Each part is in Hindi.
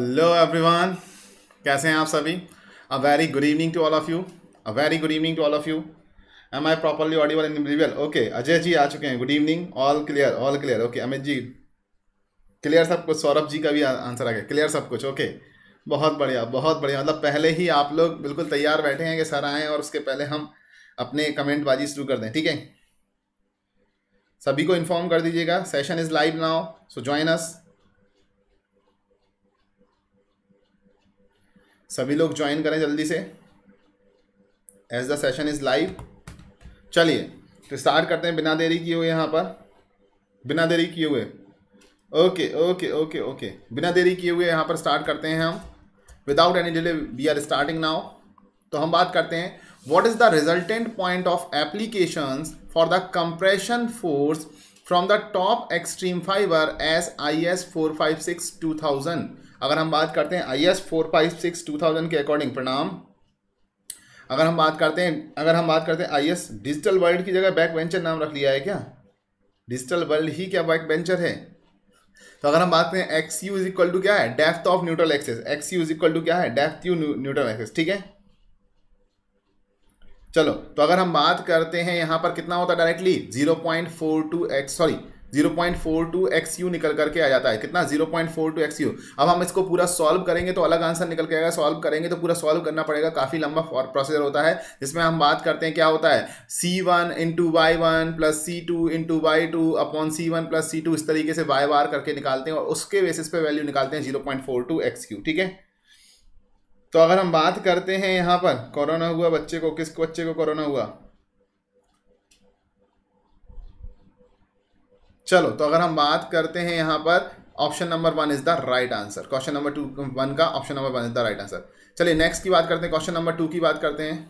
हेलो एवरीवन कैसे हैं आप सभी a very good evening to all of you a very good evening to all of you am I properly audible in reveal okay Ajay ji आ चुके हैं good evening all clear all clear okay Amit ji clear सब कुछ सौरभ जी का भी आंसर आ गया क्लियर सब कुछ ओके okay. बहुत बढ़िया बहुत बढ़िया मतलब पहले ही आप लोग बिल्कुल तैयार बैठे हैं कि सर आएँ और उसके पहले हम अपने कमेंट बाजी शुरू कर दें ठीक है सभी को इन्फॉर्म कर दीजिएगा session is live now so join us सभी लोग ज्वाइन करें जल्दी से as the session is live चलिए तो स्टार्ट करते हैं बिना देरी किए हुए यहाँ पर बिना देरी किए हुए ओके ओके ओके ओके बिना देरी किए हुए यहाँ पर स्टार्ट करते हैं हम without any delay we are starting now तो हम बात करते हैं is the resultant point of application for the compression force from the top extreme fibre as I S four five six two thousand अगर हम बात करते हैं I S four five six two thousand के अकॉर्डिंग प्रणाम अगर हम बात करते हैं अगर हम बात करते हैं आई एस डिजिटल वर्ल्ड की जगह बैक वेंचर नाम रख लिया है क्या डिजिटल वर्ल्ड ही क्या बैक वेंचर है तो अगर हम बात करें X U is equal to क्या है depth of neutral axis X U is equal to क्या है डेफ्थ यू न्यूट्रल एक्सेस ठीक है चलो तो अगर हम बात करते हैं यहाँ पर कितना होता है directly zero point four two X sorry zero point four two X U निकल करके आ जाता है कितना zero point four two X U अब हम इसको पूरा सॉल्व करेंगे तो अलग आंसर निकल के आएगा सॉल्व करेंगे तो पूरा सॉल्व करना पड़ेगा काफ़ी लंबा प्रोसीजर होता है जिसमें हम बात करते हैं क्या होता है C one into Y one plus C two into Y two upon C one plus C two इस तरीके से वाई वार करके निकालते हैं और उसके बेसिस पे वैल्यू निकालते हैं zero point four two X Q ठीक है तो अगर हम बात करते हैं यहाँ पर कोरोना हुआ बच्चे को किस बच्चे को कोरोना हुआ चलो तो अगर हम बात करते हैं यहां पर option number one is the right answer question number two one का option number one is the right answer चलिए नेक्स्ट की बात करते हैं क्वेश्चन नंबर टू की बात करते हैं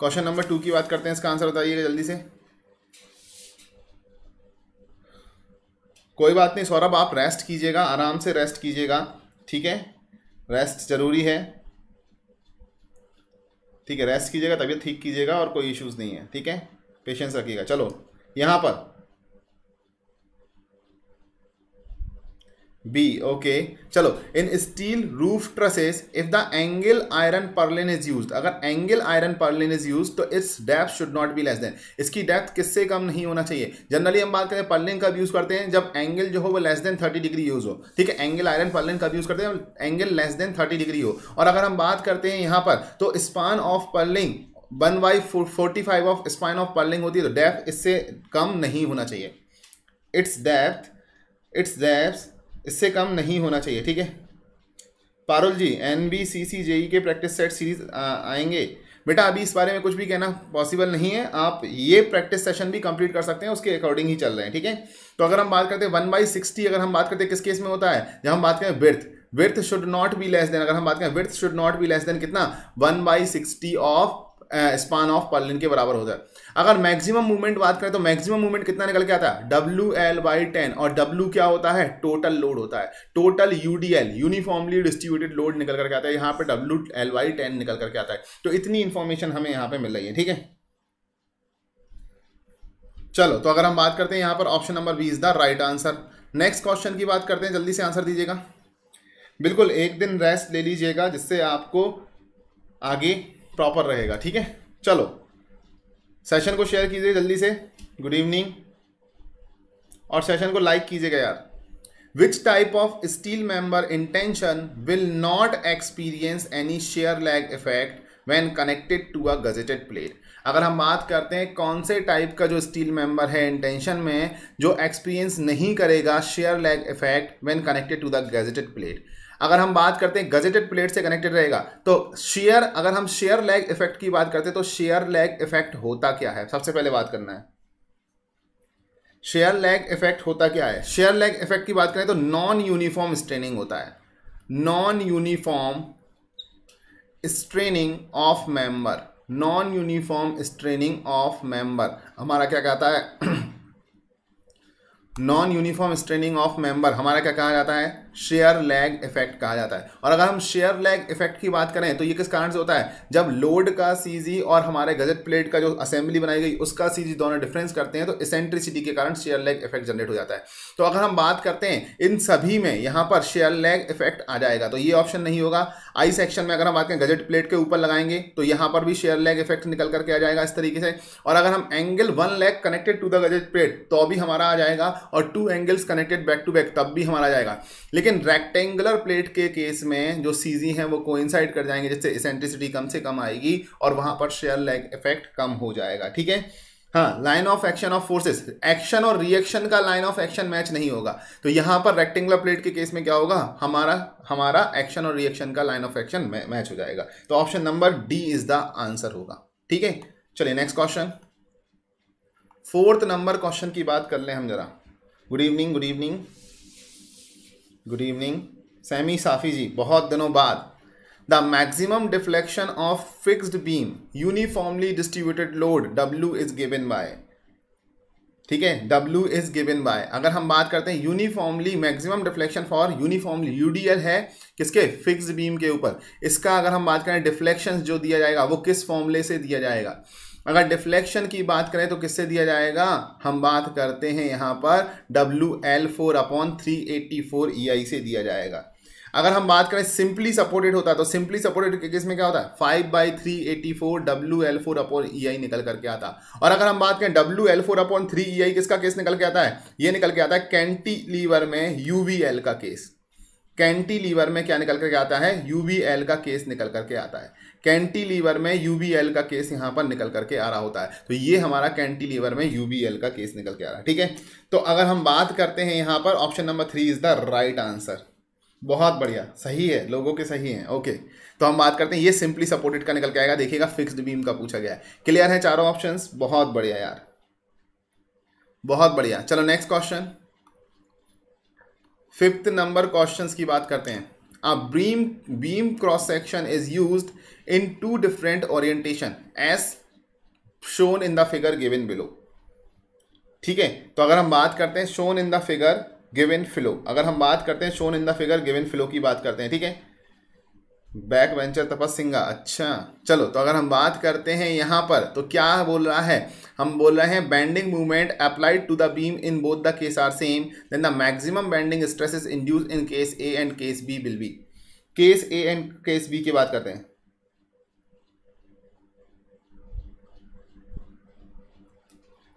क्वेश्चन नंबर टू की बात करते हैं इसका आंसर बताइएगा जल्दी से कोई बात नहीं सौरभ आप रेस्ट कीजिएगा आराम से रेस्ट कीजिएगा ठीक है रेस्ट ज़रूरी है ठीक है रेस्ट कीजिएगा तबीयत ठीक कीजिएगा और कोई इश्यूज़ नहीं है ठीक है पेशेंस रखिएगा चलो यहाँ पर बी ओके चलो in steel roof trusses if the angle iron purlin is use अगर angle iron purlin is use तो its depth should not be less than इसकी डेप्थ किससे कम नहीं होना चाहिए जनरली हम बात करें पर्लिन कब यूज करते हैं जब एंगल जो हो वो less than thirty degree use हो ठीक है एंगल आयरन पर्लिन कब यूज करते हैं angle less than thirty degree हो और अगर हम बात करते हैं यहाँ पर तो span of purlin one by forty five of span of purlin होती है तो डेप्थ इससे कम नहीं होना चाहिए इट्स डेप्थ इट्स डेप्थ इससे कम नहीं होना चाहिए ठीक है Parul ji N B C C JE के प्रैक्टिस सेट सीरीज आएंगे बेटा अभी इस बारे में कुछ भी कहना पॉसिबल नहीं है आप ये प्रैक्टिस सेशन भी कंप्लीट कर सकते हैं उसके अकॉर्डिंग ही चल रहे हैं ठीक है तो अगर हम बात करते हैं वन बाई सिक्सटी अगर हम बात करते हैं किस केस में होता है जब हम बात करें width width should not be less than अगर हम बात करें width should not be less than कितना one by sixty of span of purlin के बराबर होता है अगर मैक्सिमम मूवमेंट बात करें तो मैक्सिमम मूवमेंट कितना निकल के आता है डब्ल्यू एल बाई टेन और डब्ल्यू क्या होता है टोटल लोड होता है total UDL uniformly distributed load निकल करके आता है यहाँ पे डब्ल्यू एल बाई टेन निकल करके आता है तो इतनी इन्फॉर्मेशन हमें यहाँ पे मिल रही है ठीक है चलो तो अगर हम बात करते हैं यहां पर option number B is the right answer next question की बात करते हैं जल्दी से आंसर दीजिएगा बिल्कुल एक दिन रेस्ट ले लीजिएगा जिससे आपको आगे प्रॉपर रहेगा ठीक है चलो सेशन को शेयर कीजिए जल्दी से गुड इवनिंग और सेशन को लाइक कीजिएगा यार which type of steel member in tension will not experience any shear lag effect when connected to a gusseted plate अगर हम बात करते हैं कौन से टाइप का जो स्टील मेंबर है इंटेंशन में जो एक्सपीरियंस नहीं करेगा shear lag effect when connected to the gusseted plate अगर हम बात करते हैं गजेटेड प्लेट से कनेक्टेड रहेगा तो शेयर अगर हम शेयर लैग इफेक्ट की बात करते हैं तो शेयर लैग इफेक्ट होता क्या है सबसे पहले बात करना है शेयर लैग इफेक्ट होता क्या है शेयर लैग इफेक्ट की बात करें तो नॉन यूनिफॉर्म स्ट्रेनिंग होता है non uniform straining of member non uniform straining of member हमारा क्या कहता है non uniform straining of member हमारा क्या कहा जाता है शेयर लैग इफेक्ट कहा जाता है और अगर हम शेयर लैग इफेक्ट की बात करें तो ये किस कारण से होता है जब लोड का सीजी और हमारे गजट प्लेट का जो असेंबली बनाई गई उसका सीजी दोनों डिफरेंस करते हैं तो इसेंट्रिसिटी के कारण शेयर लैग इफेक्ट जनरेट हो जाता है तो अगर हम बात करते हैं इन सभी में यहां पर शेयर लैग इफेक्ट आ जाएगा तो ये ऑप्शन नहीं होगा आई सेक्शन में अगर हम बात करें गजट प्लेट के ऊपर लगाएंगे तो यहां पर भी शेयर लैग इफेक्ट निकल करके आ जाएगा इस तरीके से और अगर हम angle one leg connected to the gusset plate तो भी हमारा आ जाएगा और two angles connected back to back तब भी हमारा आ जाएगा लेकिन लेकिन रेक्टेंगुलर प्लेट के केस में जो सीजी हैं वो कोइंसाइड कर जाएंगे जिससे इसेंट्रिसिटी कम से कम आएगी और वहां पर शेयर लेग इफेक्ट कम हो जाएगा ठीक है हाँ line of action of forces action और रिएक्शन का लाइन ऑफ एक्शन मैच नहीं होगा तो यहां पर रेक्टेंगुलर प्लेट के केस में क्या होगा हमारा हमारा एक्शन और रिएक्शन का लाइन ऑफ एक्शन मैच हो जाएगा तो option number D is the answer होगा ठीक है चलिए next question fourth number question की बात कर लें हम जरा good evening good evening good evening Sammy Safi ji बहुत दिनों बाद the maximum deflection of fixed beam uniformly distributed load W is given by ठीक है डब्ल्यू इज गिवन बाय अगर हम बात करते हैं uniformly maximum deflection for uniformly UDL है किसके फिक्स्ड बीम के ऊपर इसका अगर हम बात करें डिफ्लेक्शन जो दिया जाएगा वो किस फॉर्मूले से दिया जाएगा अगर डिफ्लेक्शन की बात करें तो किससे दिया जाएगा हम बात करते हैं यहाँ पर W L four upon three eighty four E I से दिया जाएगा अगर हम बात करें सिंपली सपोर्टेड होता है तो सिंपली सपोर्टेड किस में क्या होता है five by three eighty four W L four upon E I निकल करके आता और अगर हम बात करें W L four upon three E I किसका केस निकल के आता है ये निकल के आता है कैंटी लीवर में यू वी एल का केस कैंटी लीवर में क्या निकल करके आता है यू वी एल का केस निकल करके आता है कैंटीलीवर में यूबीएल का केस यहां पर निकल करके आ रहा होता है तो ये हमारा कैंटीलीवर में यूबीएल का केस निकल के आ रहा है ठीक है तो अगर हम बात करते हैं यहां पर option number three is the right answer बहुत बढ़िया सही है लोगों के सही हैं ओके तो हम बात करते हैं ये सिंपली सपोर्टेड का निकल के आएगा देखिएगा फिक्स्ड बीम का पूछा गया है क्लियर है चारों ऑप्शंस बहुत बढ़िया यार बहुत बढ़िया चलो next question fifth number questions की बात करते हैं अब beam beam cross section is used in two different orientation as shown in the figure given below ठीक है तो अगर हम बात करते हैं shown in the figure given फिलो अगर हम बात करते हैं shown in the figure given flow की बात करते हैं ठीक है बैक वेंचर तपस सिंगा अच्छा चलो तो अगर हम बात करते हैं यहाँ पर तो क्या बोल रहा है हम बोल रहे हैं bending moment applied to the beam in both the case are same then the maximum bending stress is induce in case A and case B will be case A and case B की बात करते हैं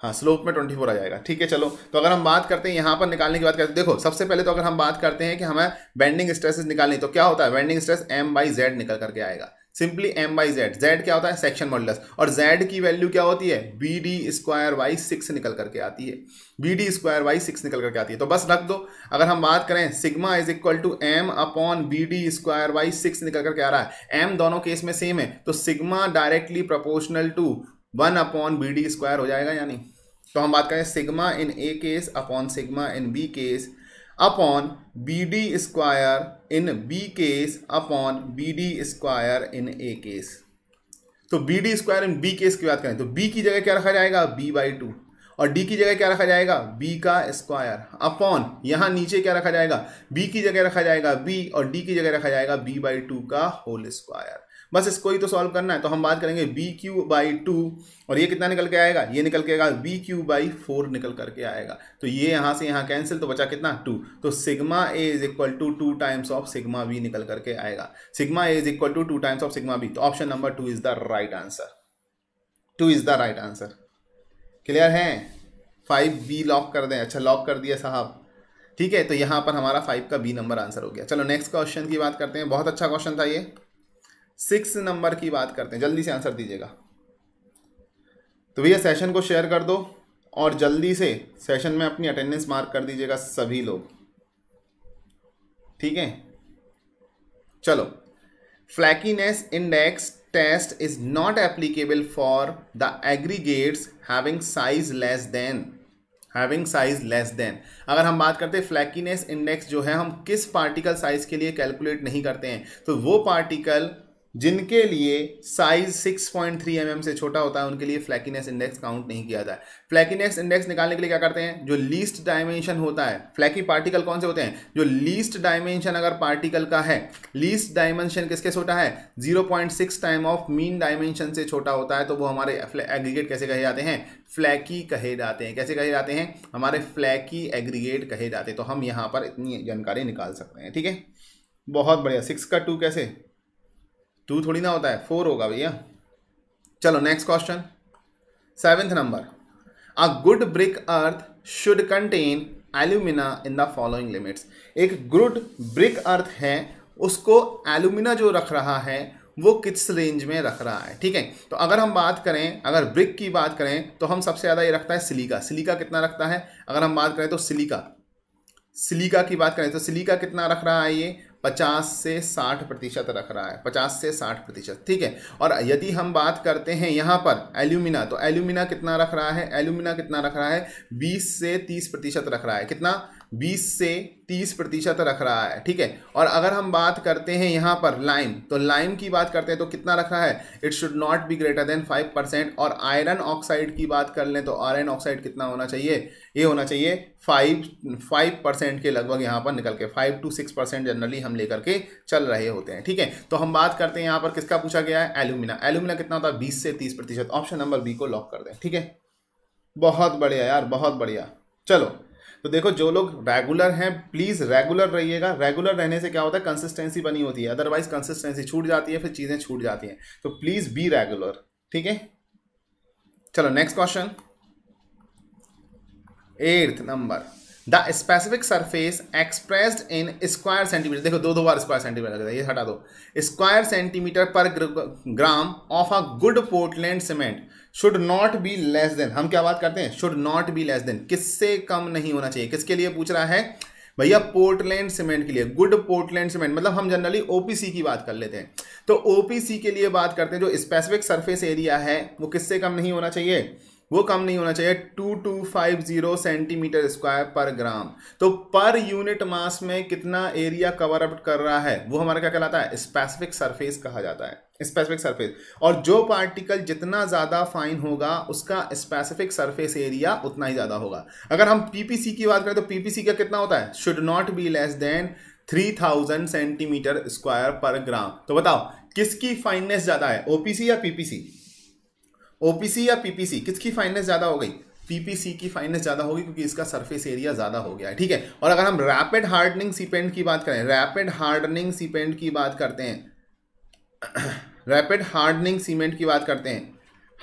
हाँ स्लोप में ट्वेंटी फोर आ जाएगा ठीक है चलो तो अगर हम बात करते हैं यहाँ पर निकालने की बात करते हैं देखो सबसे पहले तो अगर हम बात करते हैं कि हमें बेंडिंग स्ट्रेसेस निकालनी तो क्या होता है bending stress M by Z निकल करके आएगा simply M by Z Z क्या होता है सेक्शन मॉडल और जेड की वैल्यू क्या होती है B D square by six निकल करके आती है B D square by six निकल करके आती है तो बस रख दो अगर हम बात करें sigma is equal to M upon B D square by six निकल करके आ रहा है एम दोनों केस में सेम है तो sigma directly proportional to one upon B D square हो जाएगा यानी तो हम बात करें sigma in A case upon sigma in B case upon B D square in B case upon B D square in A case तो B D square in B case की बात करें तो बी की जगह क्या रखा जाएगा बी बाई टू और डी की जगह क्या रखा जाएगा बी का स्क्वायर अपॉन यहाँ नीचे क्या रखा जाएगा बी की जगह रखा जाएगा बी और डी की जगह रखा जाएगा बी बाई टू का होल स्क्वायर बस इसको ही तो सॉल्व करना है तो हम बात करेंगे बी क्यू बाई टू और ये कितना निकल के आएगा ये निकल के आएगा बी क्यू बाई फोर निकल करके आएगा तो ये यहाँ से यहाँ कैंसिल तो बचा कितना टू तो sigma A is equal to two times of sigma B निकल करके आएगा sigma A is equal to two times of sigma B तो option number two is the right answer two is the right answer clear है फाइव बी लॉक कर दें अच्छा लॉक कर दिया साहब ठीक है तो यहाँ पर हमारा फाइव का बी नंबर आंसर हो गया चलो नेक्स्ट क्वेश्चन की बात करते हैं बहुत अच्छा क्वेश्चन था ये सिक्स नंबर की बात करते हैं जल्दी से आंसर दीजिएगा तो भैया सेशन को शेयर कर दो और जल्दी से सेशन में अपनी अटेंडेंस मार्क कर दीजिएगा सभी लोग ठीक है चलो flakiness index test is not applicable for the aggregates having size less than having size less than अगर हम बात करते हैं फ्लैकीनेस इंडेक्स जो है हम किस पार्टिकल साइज के लिए कैलकुलेट नहीं करते हैं तो वो पार्टिकल जिनके लिए साइज 6.3 पॉइंट mm से छोटा होता है उनके लिए फ्लैकीनेस इंडेक्स काउंट नहीं किया जाता है फ्लैकीनेस इंडेक्स निकालने के लिए क्या करते हैं जो लीस्ट डायमेंशन होता है फ्लैकी पार्टिकल कौन से होते हैं जो लीस्ट डायमेंशन अगर पार्टिकल का है लीस्ट डायमेंशन किसके छोटा है 0.6 टाइम ऑफ मीन डायमेंशन से छोटा होता है तो वो हमारे एग्रीगेट कैसे कहे जाते हैं फ्लैकी कहे जाते हैं कैसे कहे जाते हैं हमारे फ्लैकी एग्रीगेट कहे जाते हैं तो हम यहाँ पर इतनी जानकारी निकाल सकते हैं ठीक है बहुत बढ़िया सिक्स का टू कैसे टू थोड़ी ना होता है फोर होगा भैया चलो next question seventh number a good brick earth should contain alumina in the following limits एक गुड ब्रिक अर्थ है उसको एल्यूमिना जो रख रहा है वो किस रेंज में रख रहा है ठीक है तो अगर हम बात करें अगर ब्रिक की बात करें तो हम सबसे ज़्यादा ये रखता है सिलिका सिलिका कितना रखता है अगर हम बात करें तो सिलिका सिलिका की बात करें तो सिलिका कितना रख रहा है ये 50 से 60 प्रतिशत रख रहा है 50 से 60 प्रतिशत ठीक है और यदि हम बात करते हैं यहाँ पर एल्यूमिना तो एल्यूमिना कितना रख रहा है एल्यूमिना कितना रख रहा है 20 से 30 प्रतिशत रख रहा है कितना 20 से 30 प्रतिशत रख रहा है ठीक है और अगर हम बात करते हैं यहाँ पर लाइम तो लाइम की बात करते हैं तो कितना रखा है it should not be greater than 5 percent और आयरन ऑक्साइड की बात कर लें तो आयरन ऑक्साइड कितना होना चाहिए ये होना चाहिए 5 5 परसेंट के लगभग यहाँ पर निकल के 5 टू 6 परसेंट जनरली हम लेकर के चल रहे होते हैं ठीक है तो हम बात करते हैं यहाँ पर किसका पूछा गया है एल्यूमिना एल्यूमिना कितना होता है बीस से तीस प्रतिशत ऑप्शन नंबर बी को लॉक कर दें ठीक है बहुत बढ़िया यार बहुत बढ़िया चलो तो देखो जो लोग रेगुलर हैं प्लीज़ रेगुलर रहिएगा रेगुलर रहने से क्या होता है कंसिस्टेंसी बनी होती है अदरवाइज कंसिस्टेंसी छूट जाती है फिर चीज़ें छूट जाती हैं तो प्लीज़ बी रेगुलर ठीक है चलो next question eighth number the specific surface expressed in square centimetre देखो दो दो बार स्क्वायर सेंटीमीटर लगता है ये हटा दो स्क्वायर सेंटीमीटर पर gram of a good Portland cement should not be less than हम क्या बात करते हैं should not be less than किससे कम नहीं होना चाहिए किसके लिए पूछ रहा है भैया पोर्टलैंड सीमेंट के लिए गुड पोर्टलैंड सीमेंट मतलब हम जनरली ओपीसी की बात कर लेते हैं तो ओपीसी के लिए बात करते हैं जो स्पेसिफिक सरफेस एरिया है वो किससे कम नहीं होना चाहिए वो कम नहीं होना चाहिए two two five zero centimetre square पर ग्राम तो पर यूनिट मास में कितना एरिया कवर अप कर रहा है वो हमारा क्या कहलाता है स्पेसिफिक सरफेस कहा जाता है स्पेसिफिक सरफेस और जो पार्टिकल जितना ज़्यादा फाइन होगा उसका स्पेसिफिक सरफेस एरिया उतना ही ज़्यादा होगा अगर हम पीपीसी की बात करें तो पीपीसी का कितना होता है should not be less than 3000 centimetre square पर ग्राम तो बताओ किसकी फाइननेस ज़्यादा है ओपीसी या पीपीसी ओपीसी या पीपीसी किसकी फाइननेस ज़्यादा हो गई पीपीसी की फाइननेस ज़्यादा होगी क्योंकि इसका सरफेस एरिया ज़्यादा हो गया है ठीक है और अगर हम रैपिड हार्डनिंग सीपेंट की बात करें रैपिड हार्डनिंग सीपेंट की बात करते हैं रैपिड हार्डनिंग सीमेंट की बात करते हैं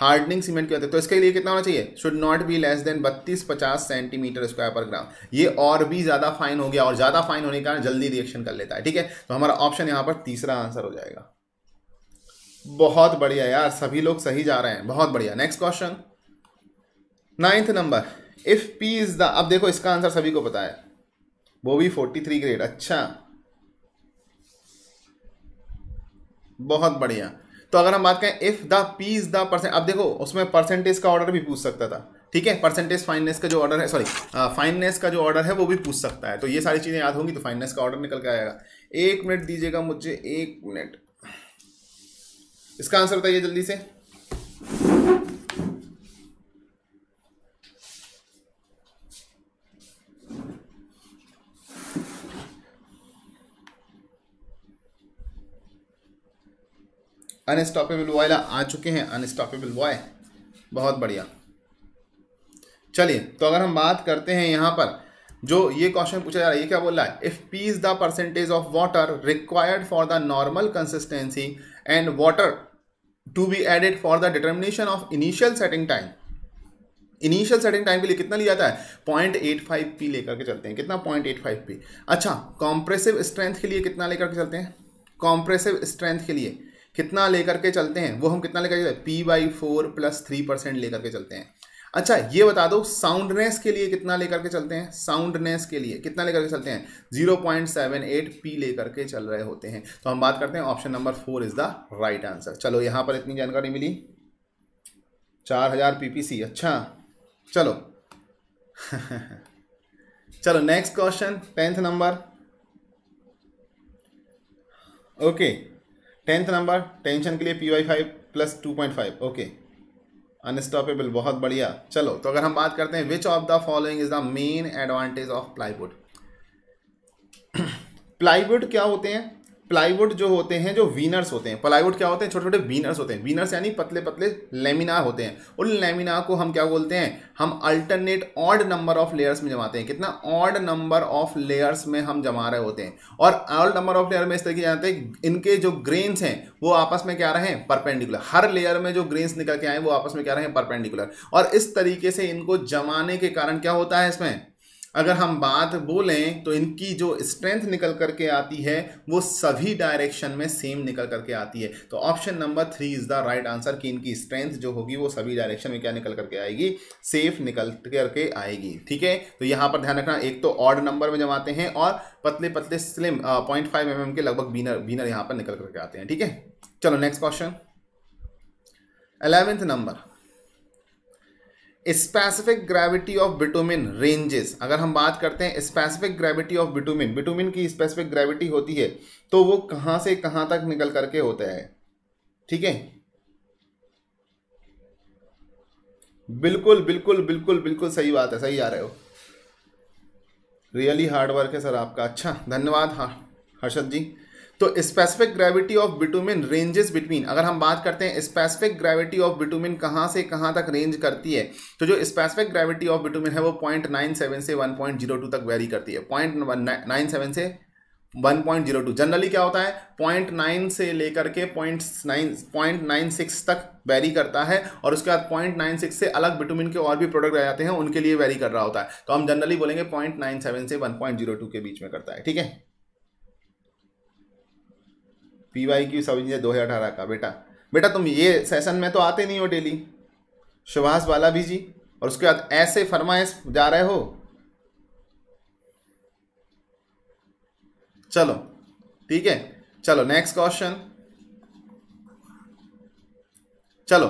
हार्डनिंग सीमेंट की बात है तो इसके लिए कितना होना चाहिए should not be less than बत्तीस पचास सेंटीमीटर स्क्वायर पर ग्राम ये और भी ज़्यादा फाइन हो गया और ज़्यादा फाइन होने के कारण जल्दी रिएक्शन कर लेता है ठीक है तो हमारा ऑप्शन यहाँ पर तीसरा आंसर हो जाएगा बहुत बढ़िया यार सभी लोग सही जा रहे हैं बहुत बढ़िया next question ninth number if P is the अब देखो इसका आंसर सभी को पता है वो भी फोर्टी थ्री ग्रेड अच्छा बहुत बढ़िया तो अगर हम बात करें if the P is the percent अब देखो उसमें परसेंटेज का ऑर्डर भी पूछ सकता था ठीक है परसेंटेज फाइननेस का जो ऑर्डर है सॉरी फाइननेस का जो ऑर्डर है वो भी पूछ सकता है तो ये सारी चीज़ें याद होंगी तो फाइननेस का ऑर्डर निकल के आएगा एक मिनट दीजिएगा मुझे एक मिनट इसका आंसर बताइए जल्दी से अनस्टॉपेबल वॉय आ चुके हैं अनस्टॉपेबल वॉय बहुत बढ़िया चलिए तो अगर हम बात करते हैं यहाँ पर जो ये क्वेश्चन पूछा जा रहा है ये क्या बोल रहा है if P is the percentage of water required for the normal consistency and water to be added for the determination of initial setting time initial setting time के लिए कितना लिया जाता है पॉइंट एट फाइव पी लेकर के चलते हैं कितना पॉइंट एट फाइव पी अच्छा कॉम्प्रेसिव स्ट्रेंथ के लिए कितना लेकर के चलते हैं कॉम्प्रेसिव स्ट्रेंथ के लिए कितना लेकर के चलते हैं वो हम कितना लेकर चलते हैं P by four plus three percent लेकर के चलते हैं अच्छा ये बता दो साउंडनेस के लिए कितना लेकर के चलते हैं साउंडनेस के लिए कितना लेकर के चलते हैं 0.78 पी लेकर के चल रहे होते हैं तो हम बात करते हैं option number four is the right answer चलो यहां पर इतनी जानकारी मिली चार हजार पीपीसी अच्छा चलो चलो next question tenth number okay okay. Tenth number tension के लिए P by five plus two point five okay unstoppable बहुत बढ़िया चलो तो अगर हम बात करते हैं which of the following is the main advantage of plywood plywood क्या होते हैं प्लाईवुड जो होते हैं जो वीनर्स होते हैं प्लाईवुड क्या होते हैं छोटे छोटे वीनर्स होते हैं वीनर्स यानी पतले पतले लेमिना होते हैं उन लेमिना को हम क्या बोलते हैं हम alternate odd number of layers में जमाते हैं कितना ऑड नंबर ऑफ लेयर्स में हम जमा रहे होते हैं और ऑल नंबर ऑफ लेयर में इस तरीके जाते हैं इनके जो ग्रेन्स हैं वो आपस में क्या रहे हैं परपेंडिकुलर हर लेयर में जो ग्रेन्स निकल के आए वो आपस में क्या रहे परपेंडिकुलर और इस तरीके से इनको जमाने के कारण क्या होता है इसमें अगर हम बात बोलें तो इनकी जो स्ट्रेंथ निकल करके आती है वो सभी डायरेक्शन में सेम निकल करके आती है तो option number three is the right answer कि इनकी स्ट्रेंथ जो होगी वो सभी डायरेक्शन में क्या निकल करके आएगी सेफ निकल करके आएगी ठीक है तो यहाँ पर ध्यान रखना एक तो ऑड नंबर में जमाते हैं और पतले पतले स्लिम पॉइंट फाइव एम के लगभग बीनर बीनर यहाँ पर निकल करके आते हैं ठीक है चलो next question eleventh number specific gravity of bitumen ranges अगर हम बात करते हैं specific gravity of bitumen bitumen की स्पेसिफिक ग्रेविटी होती है तो वो कहां से कहां तक निकल करके होता है ठीक है बिल्कुल बिल्कुल बिल्कुल बिल्कुल सही बात है सही आ रहे हो रियली हार्ड वर्क है सर आपका अच्छा धन्यवाद हाँ, हर्षद जी तो specific gravity of bitumen ranges between अगर हम बात करते हैं स्पेसिफिक ग्रेविटी ऑफ बिटुमिन कहाँ से कहाँ तक रेंज करती है तो जो स्पेसिफिक ग्रेविटी ऑफ बिटुमिन है वो पॉइंट नाइन सेवन से वन पॉइंट जीरो टू तक वेरी करती है पॉइंट नाइन सेवन से one point zero two generally क्या होता है पॉइंट नाइन से लेकर के point nine point nine six तक वेरी करता है और उसके बाद पॉइंट नाइन सिक्स से अलग बिटुमिन के और भी प्रोडक्ट आ जाते हैं उनके लिए वेरी कर रहा होता है तो हम जनरली बोलेंगे पॉइंट नाइन सेवन से वन पॉइंट जीरो टू के बीच में करता है ठीक है P Y Q sub engineer दो हज़ार अठारह का बेटा बेटा तुम ये सेशन में तो आते नहीं हो डेली सुभाष बालाभी जी और उसके बाद ऐसे फरमाइश जा रहे हो चलो ठीक है चलो नेक्स्ट क्वेश्चन चलो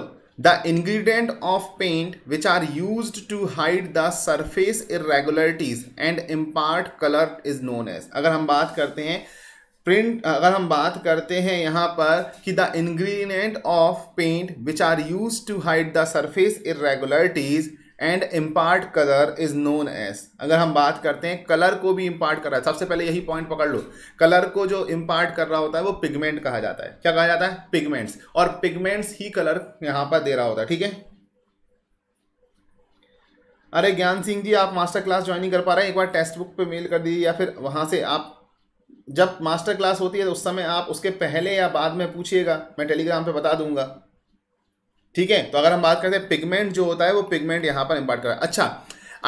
the ingredient of paint which are use to hide the surface irregularities and impart colour is known as अगर हम बात करते हैं प्रिंट अगर हम बात करते हैं यहाँ पर कि the ingredient of paint which are use to hide the surface irregularities and impart colour is known as अगर हम बात करते हैं कलर को भी इम्पार्ट कर रहा है सबसे पहले यही पॉइंट पकड़ लो कलर को जो इम्पार्ट कर रहा होता है वो पिगमेंट कहा जाता है क्या कहा जाता है पिगमेंट्स और पिगमेंट्स ही कलर यहाँ पर दे रहा होता है ठीक है अरे ज्ञान सिंह जी आप मास्टर क्लास ज्वाइनिंग कर पा रहे हैं एक बार टेक्स्ट बुक पे मेल कर दीजिए या फिर वहाँ से आप जब मास्टर क्लास होती है तो उस समय आप उसके पहले या बाद में पूछिएगा मैं टेलीग्राम पे बता दूंगा ठीक है तो अगर हम बात करते हैं पिगमेंट जो होता है वो पिगमेंट यहाँ पर इम्पार्ट कर अच्छा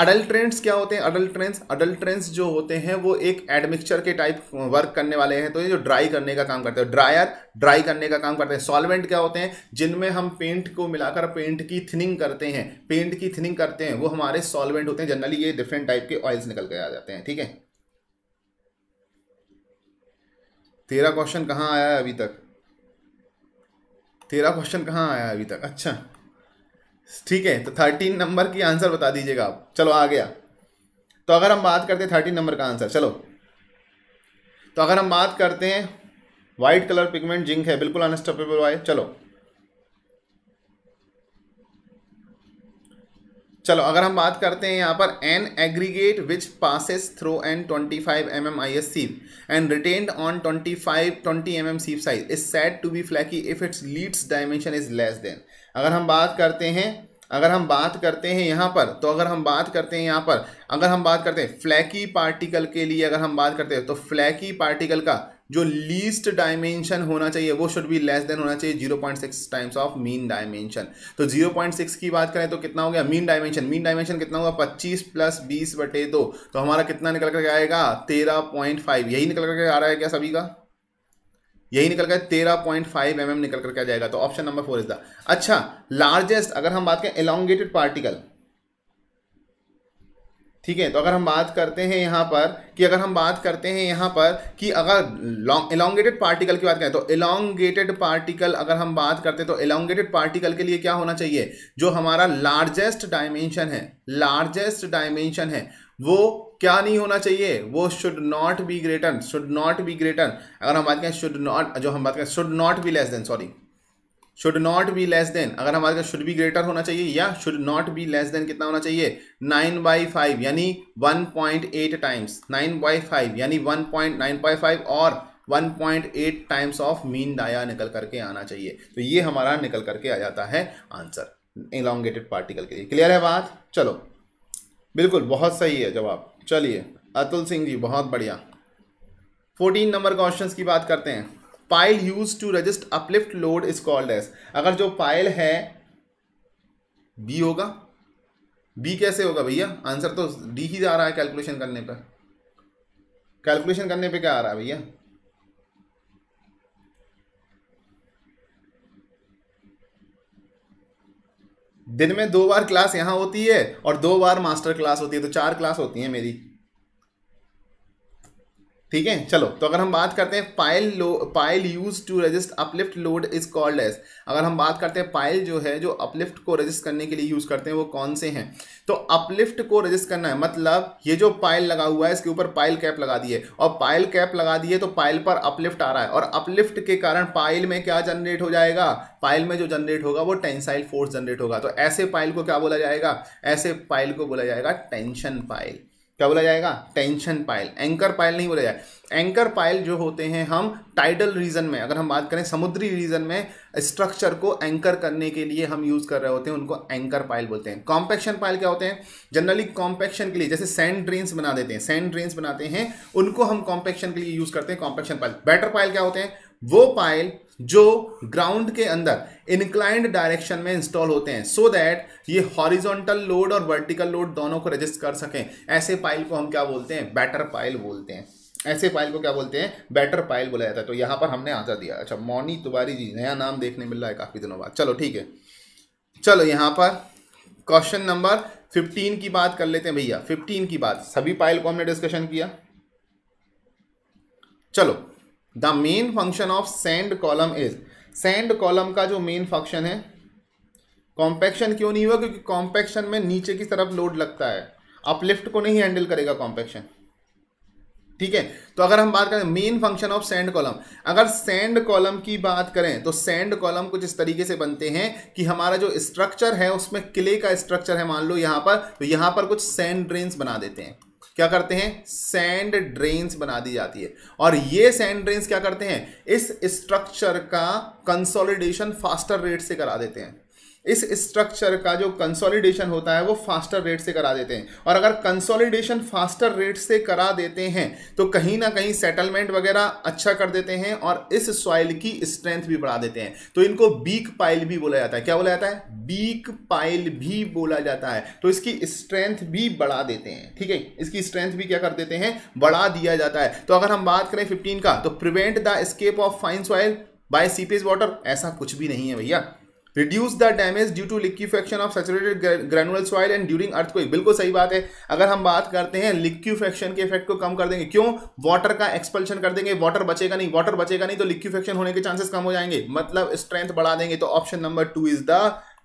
अडल्ट ट्रेंड्स क्या होते हैं अडल्ट ट्रेंड्स अडल्ट ट्रेंड्स जो होते हैं वो एक एडमिक्सचर के टाइप वर्क करने वाले हैं तो ये जो ड्राई करने का काम करते हैं ड्रायर ड्राई करने का काम करते हैं सॉल्वेंट क्या होते हैं जिनमें हम पेंट को मिलाकर पेंट की थिनिंग करते हैं पेंट की थिनिंग करते हैं वो हमारे सॉल्वेंट होते हैं जनरली ये डिफरेंट टाइप के ऑयल्स निकल के आ जाते हैं ठीक है तेरा क्वेश्चन कहाँ आया है अभी तक तेरा क्वेश्चन कहाँ आया है अभी तक अच्छा ठीक है तो थर्टीन नंबर की आंसर बता दीजिएगा आप चलो आ गया तो अगर हम बात करते हैं थर्टीन नंबर का आंसर चलो तो अगर हम बात करते हैं वाइट कलर पिगमेंट जिंक है बिल्कुल अनस्टॉपेबल वाई चलो चलो अगर हम बात करते हैं यहाँ पर an aggregate which passes through an 25 five M M I S sieve and retained on 25 five twenty M M sieve size is set to be flaky if its लीड्स डायमेंशन इज लेस देन अगर हम बात करते हैं अगर हम बात करते हैं यहाँ पर तो अगर हम बात करते हैं यहाँ पर अगर हम बात करते हैं फ्लैकी पार्टिकल के लिए अगर हम बात करते हैं तो फ्लैकी पार्टिकल का जो लीस्ट डायमेंशन होना चाहिए वो शुड बी लेस देन होना चाहिए zero point six times of mean dimension तो जीरो पॉइंट सिक्स की बात करें तो कितना हो गया मीन डायमेंशन मीन डायमेंशन कितना होगा पच्चीस प्लस बीस बटे दो तो हमारा कितना निकल करके आएगा तेरह पॉइंट फाइव यही निकल करके आ रहा है क्या सभी का यही निकल कर तेरह पॉइंट फाइव एम निकल करके आ जाएगा तो option number four is the अच्छा लार्जेस्ट अगर हम बात करें एलोंगेटेड पार्टिकल ठीक है तो अगर हम बात करते हैं यहाँ पर कि अगर हम बात करते हैं यहाँ पर कि अगर लॉन्ग एलोंगेटेड पार्टिकल की बात करें तो एलोंगेटेड पार्टिकल अगर हम बात करते हैं तो एलोंगेटेड पार्टिकल के लिए क्या होना चाहिए जो हमारा लार्जेस्ट डायमेंशन है लार्जेस्ट डायमेंशन है वो क्या नहीं होना चाहिए वो should not be greater should not be greater अगर हम बात करें शुड नॉट जो हम बात करें should not be less than sorry should not be less than अगर हमारे पास शुड बी ग्रेटर होना चाहिए या should not be less than कितना होना चाहिए नाइन बाई फाइव यानी one point eight times nine by five यानी one point nine by five और one point eight times of mean dia निकल करके आना चाहिए तो ये हमारा निकल करके आ जाता है आंसर इलांगेटेड पार्टिकल के लिए क्लियर है बात चलो बिल्कुल बहुत सही है जवाब चलिए अतुल सिंह जी बहुत बढ़िया फोर्टीन नंबर क्वेश्चन की बात करते हैं pile use to resist uplift load is called as अगर जो पाइल है बी होगा बी कैसे होगा भैया आंसर तो डी ही जा रहा है कैलकुलेशन करने पर कैलकुलेशन करने पे क्या आ रहा है भैया दिन में दो बार क्लास यहां होती है और दो बार मास्टर क्लास होती है तो चार क्लास होती है मेरी ठीक है चलो तो अगर हम बात करते हैं पाइल लो pile use to resist uplift load is called as अगर हम बात करते हैं पाइल जो है जो अपलिफ्ट को रजिस्ट करने के लिए यूज करते हैं वो कौन से हैं तो अपलिफ्ट को रजिस्ट करना है मतलब ये जो पाइल लगा हुआ है इसके ऊपर पाइल कैप लगा दिए और पाइल कैप लगा दिए तो पाइल पर अपलिफ्ट आ रहा है और अपलिफ्ट के कारण पाइल में क्या जनरेट हो जाएगा पाइल में जो जनरेट होगा वो टेंसाइल फोर्स जनरेट होगा तो ऐसे पाइल को क्या बोला जाएगा ऐसे पाइल को बोला जाएगा टेंशन पाइल क्या बोला जाएगा टेंशन पाइल एंकर पाइल नहीं बोला जाए एंकर पाइल जो होते हैं हम टाइडल रीजन में अगर हम बात करें समुद्री रीजन में स्ट्रक्चर को एंकर करने के लिए हम यूज़ कर रहे होते हैं उनको एंकर पाइल बोलते हैं कॉम्पैक्शन पाइल क्या होते हैं जनरली कॉम्पैक्शन के लिए जैसे सैंड ड्रेन्स बना देते हैं सैंड ड्रेन्स बनाते हैं उनको हम कॉम्पैक्शन के लिए यूज़ करते हैं कॉम्पैक्शन पाइल बेटर पाइल क्या होते हैं वो पाइल जो ग्राउंड के अंदर इनक्लाइंड डायरेक्शन में इंस्टॉल होते हैं सो so दैट ये हॉरिजॉन्टल लोड और वर्टिकल लोड दोनों को रजिस्ट कर सकें ऐसे पाइल को हम क्या बोलते हैं बैटर पाइल बोलते हैं ऐसे पाइल को क्या बोलते हैं बैटर पाइल बोला जाता है तो यहाँ पर हमने आंसर दिया अच्छा मौनी तिवारी जी नया नाम देखने मिल रहा है काफ़ी दिनों बाद चलो ठीक है चलो यहाँ पर क्वेश्चन नंबर फिफ्टीन की बात कर लेते हैं भैया फिफ्टीन की बात सभी पाइल को हमने डिस्कशन किया चलो the main function of sand column is sand column का जो मेन फंक्शन है कॉम्पैक्शन क्यों नहीं हुआ क्योंकि कॉम्पैक्शन में नीचे की तरफ लोड लगता है अपलिफ्ट को नहीं हैंडल करेगा कॉम्पैक्शन ठीक है तो अगर हम बात करें main function of sand column अगर सेंड कॉलम की बात करें तो सेंड कॉलम कुछ इस तरीके से बनते हैं कि हमारा जो स्ट्रक्चर है उसमें किले का स्ट्रक्चर है मान लो यहां पर तो यहां पर कुछ सेंड ड्रेन्स बना देते हैं क्या करते हैं सैंड ड्रेन्स बना दी जाती है और ये सैंड ड्रेन्स क्या करते हैं इस स्ट्रक्चर का कंसोलिडेशन फास्टर रेट से करा देते हैं इस स्ट्रक्चर का जो कंसोलिडेशन होता है वो फास्टर रेट से करा देते हैं और अगर कंसोलिडेशन फास्टर रेट से करा देते हैं तो कहीं ना कहीं सेटलमेंट वगैरह अच्छा कर देते हैं और इस सॉइल की स्ट्रेंथ भी बढ़ा देते हैं तो इनको बीक पाइल भी बोला जाता है क्या बोला जाता है बीक पाइल भी बोला जाता है तो इसकी स्ट्रेंथ भी बढ़ा देते हैं ठीक है इसकी स्ट्रेंथ भी क्या कर देते हैं बढ़ा दिया जाता है तो अगर हम बात करें फिफ्टीन का तो prevent the escape of fine soil by seepage water ऐसा कुछ भी नहीं है भैया reduce the damage due to liquefaction of saturated granular soil and during earthquake बिल्कुल सही बात है अगर हम बात करते हैं लिक्विफेक्शन के इफेक्ट को कम कर देंगे क्यों वाटर का एक्सपल्शन कर देंगे वाटर बचेगा नहीं वाटर बचेगा नहीं तो लिक्विफेक्शन होने के चांसेस कम हो जाएंगे मतलब स्ट्रेंथ बढ़ा देंगे तो option number two is the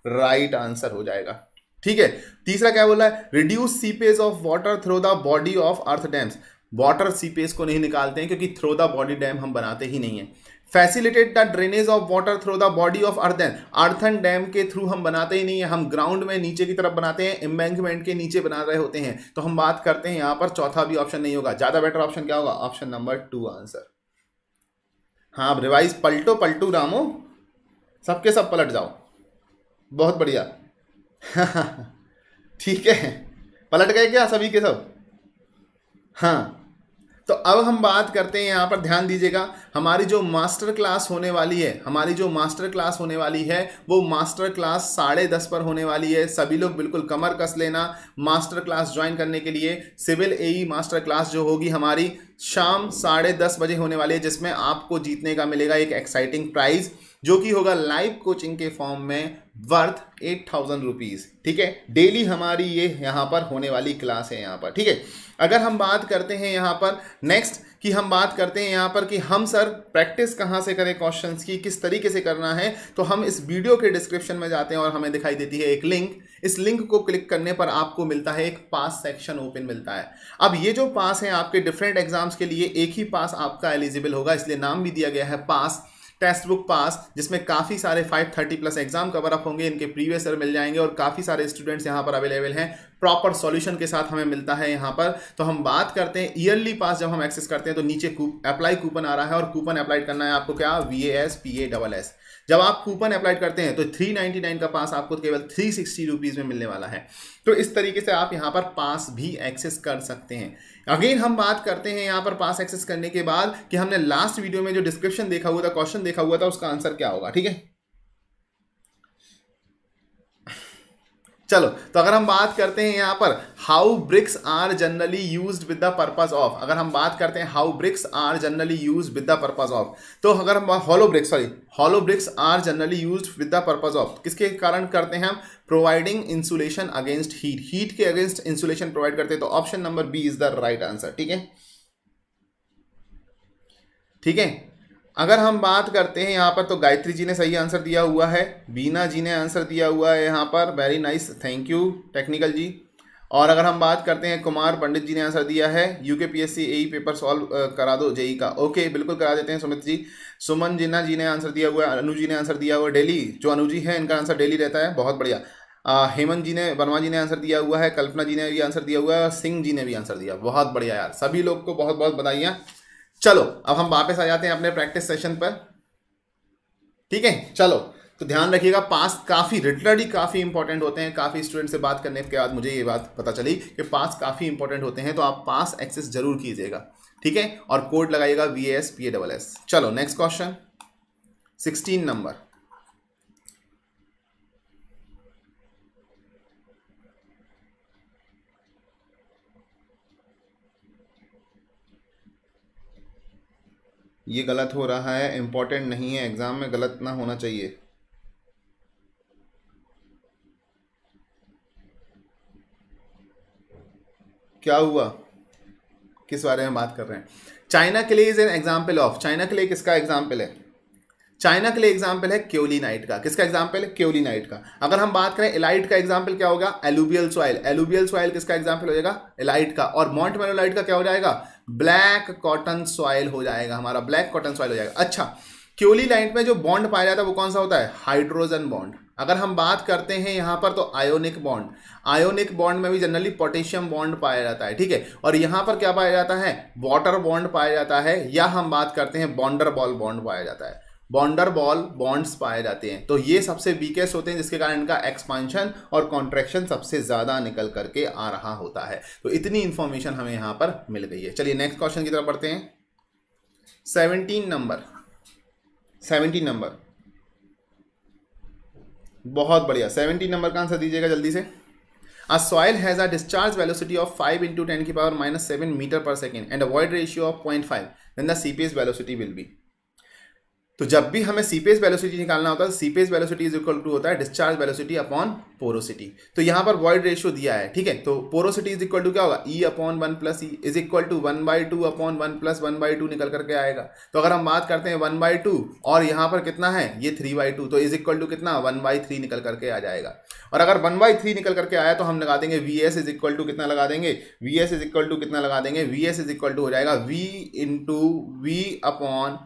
right answer हो जाएगा ठीक है तीसरा क्या बोला है reduce seepage of water through the body of earth dams water seepage को नहीं निकालते हैं क्योंकि थ्रो द बॉडी डैम हम बनाते ही नहीं है facilitate the drainage of water through the body of earthen earthen dam के थ्रू हम बनाते ही नहीं है हम ग्राउंड में नीचे की तरफ बनाते हैं एम्बैंकमेंट के नीचे बना रहे होते हैं तो हम बात करते हैं यहाँ पर चौथा भी ऑप्शन नहीं होगा ज़्यादा बेटर ऑप्शन क्या होगा ऑप्शन नंबर टू आंसर हाँ अब रिवाइज पलटो पलटू रामो सबके सब पलट जाओ बहुत बढ़िया ठीक है पलट गए क्या सभी के सब हाँ तो अब हम बात करते हैं यहाँ पर ध्यान दीजिएगा हमारी जो मास्टर क्लास होने वाली है हमारी जो मास्टर क्लास होने वाली है वो मास्टर क्लास साढ़े दस पर होने वाली है सभी लोग बिल्कुल कमर कस लेना मास्टर क्लास ज्वाइन करने के लिए civil AE e master class जो होगी हमारी शाम साढ़े दस बजे होने वाली है जिसमें आपको जीतने का मिलेगा एक एक्साइटिंग प्राइज़ जो कि होगा लाइव कोचिंग के फॉर्म में वर्थ एट थाउजेंड रुपीज़ ठीक है डेली हमारी ये यहाँ पर होने वाली क्लास है यहाँ पर ठीक है अगर हम बात करते हैं यहाँ पर नेक्स्ट कि हम बात करते हैं यहाँ पर कि हम सर प्रैक्टिस कहाँ से करें क्वेश्चंस की किस तरीके से करना है तो हम इस वीडियो के डिस्क्रिप्शन में जाते हैं और हमें दिखाई देती है एक लिंक इस लिंक को क्लिक करने पर आपको मिलता है एक पास सेक्शन ओपन मिलता है अब ये जो पास है आपके डिफरेंट एग्जाम्स के लिए एक ही पास आपका एलिजिबल होगा इसलिए नाम भी दिया गया है पास टेक्स्ट बुक पास जिसमें काफ़ी सारे 530 प्लस एग्जाम कवर अप होंगे इनके प्रीवियस ईयर मिल जाएंगे और काफ़ी सारे स्टूडेंट्स यहाँ पर अवेलेबल हैं प्रॉपर सॉल्यूशन के साथ हमें मिलता है यहाँ पर तो हम बात करते हैं ईयरली पास जब हम एक्सेस करते हैं तो नीचे अप्लाई कूपन आ रहा है और कूपन अप्लाइड करना है आपको क्या V A S P A double S जब आप कूपन अप्लाइड करते हैं तो 399 का पास आपको केवल 360 रुपीस में मिलने वाला है तो इस तरीके से आप यहाँ पर पास भी एक्सेस कर सकते हैं अगेन हम बात करते हैं यहाँ पर पास एक्सेस करने के बाद कि हमने लास्ट वीडियो में जो डिस्क्रिप्शन देखा हुआ था क्वेश्चन देखा हुआ था उसका आंसर क्या होगा ठीक है चलो तो अगर हम बात करते हैं यहां पर how bricks are generally use with the purpose of अगर हम बात करते हैं how bricks are generally use with the purpose of तो अगर हम hollow bricks sorry hollow bricks are generally use with the purpose of किसके कारण करते हैं हम providing insulation against heat heat के अगेंस्ट इंसुलेशन प्रोवाइड करते हैं तो option number B is the right answer ठीक है ठीक है अगर हम बात करते हैं यहां पर तो गायत्री जी ने सही आंसर दिया हुआ है बीना जी ने आंसर दिया हुआ है यहां पर very nice thank you technical ji और अगर हम बात करते हैं कुमार पंडित जी ने आंसर दिया है UK PSC AE paper solve करा दो जेई e का ओके बिल्कुल करा देते हैं सुमित जी सुमन जिन्ना जी ने आंसर दिया हुआ है अनु जी ने आंसर दिया हुआ है डेली जो अनु जी है इनका आंसर डेली रहता है बहुत बढ़िया हेमंत जी ने वर्मा जी ने आंसर दिया हुआ है कल्पना जी ने भी आंसर दिया हुआ है और सिंह जी ने भी आंसर दिया बहुत बढ़िया यार सभी लोग को बहुत बहुत बधाइयाँ चलो अब हम वापस आ जाते हैं अपने प्रैक्टिस सेशन पर ठीक है चलो तो ध्यान रखिएगा पास काफ़ी लिटरली काफ़ी इंपॉर्टेंट होते हैं काफ़ी स्टूडेंट से बात करने के बाद मुझे ये बात पता चली कि पास काफ़ी इंपॉर्टेंट होते हैं तो आप पास एक्सेस जरूर कीजिएगा ठीक है और कोड लगाइएगा V S P A double S चलो नेक्स्ट क्वेश्चन सिक्सटीन नंबर ये गलत हो रहा है इंपॉर्टेंट नहीं है एग्ज़ाम में गलत ना होना चाहिए क्या हुआ किस बारे में बात कर रहे हैं चाइना के लिए is an example of China के लिए किसका एग्जाम्पल है चाइना के लिए एग्जाम्पल है क्योलीनाइट का किसका एग्जाम्पल है क्योलीनाइट का अगर हम बात करें एलाइट का एग्जाम्पल क्या होगा एलुबियल सॉइल एलुबियल सॉइल किसका एग्जाम्पल हो जाएगा एलाइट का और मॉन्ट मेलोलाइट का क्या हो जाएगा ब्लैक कॉटन सॉइल हो जाएगा हमारा ब्लैक कॉटन सॉइल हो जाएगा अच्छा क्योलीनाइट में जो बॉन्ड पाया जाता है वो कौन सा होता है हाइड्रोजन बॉन्ड अगर हम बात करते हैं यहाँ पर तो आयोनिक बॉन्ड आयोनिक बॉन्ड में भी जनरली पोटेशियम बॉन्ड पाया जाता है ठीक है और यहाँ पर क्या पाया जाता है वाटर बॉन्ड पाया जाता है या हम बात करते हैं बॉन्डर बॉल बॉन्ड पाया जाता है बॉन्डर बॉल बॉन्ड्स पाए जाते हैं तो ये सबसे वीकेस्ट होते हैं जिसके कारण इनका एक्सपांशन और कॉन्ट्रेक्शन सबसे ज़्यादा निकल करके आ रहा होता है तो इतनी इन्फॉर्मेशन हमें यहाँ पर मिल गई है चलिए नेक्स्ट क्वेश्चन की तरफ पढ़ते हैं सेवनटीन नंबर सेवनटीन नंबर बहुत बढ़िया सेवेंटी नंबर का आंसर दीजिएगा जल्दी से a soil has a discharge velocity of five into ten की power minus seven metre per second and a void ratio of point five then the seepage velocity will be तो जब भी हमें सीपेज वेलोसिटी निकालना होता है seepage velocity is equal to होता है डिस्चार्ज वेलोसिटी अपॉन पोरोसिटी तो यहाँ पर वॉइड रेशियो दिया है ठीक है तो पोरोसिटी इज इक्वल टू क्या होगा E upon one plus E is equal to one by two upon one plus one by two निकल करके आएगा तो अगर हम बात करते हैं वन बाई टू और यहाँ पर कितना है ये थ्री बाई टू तो इज इक्वल टू कितना वन बाई थ्री निकल करके आ जाएगा और अगर वन बाई थ्री निकल करके आया तो हम लगा देंगे V S is equal to कितना लगा देंगे V S is equal to कितना लगा देंगे V S is equal to हो जाएगा V into V upon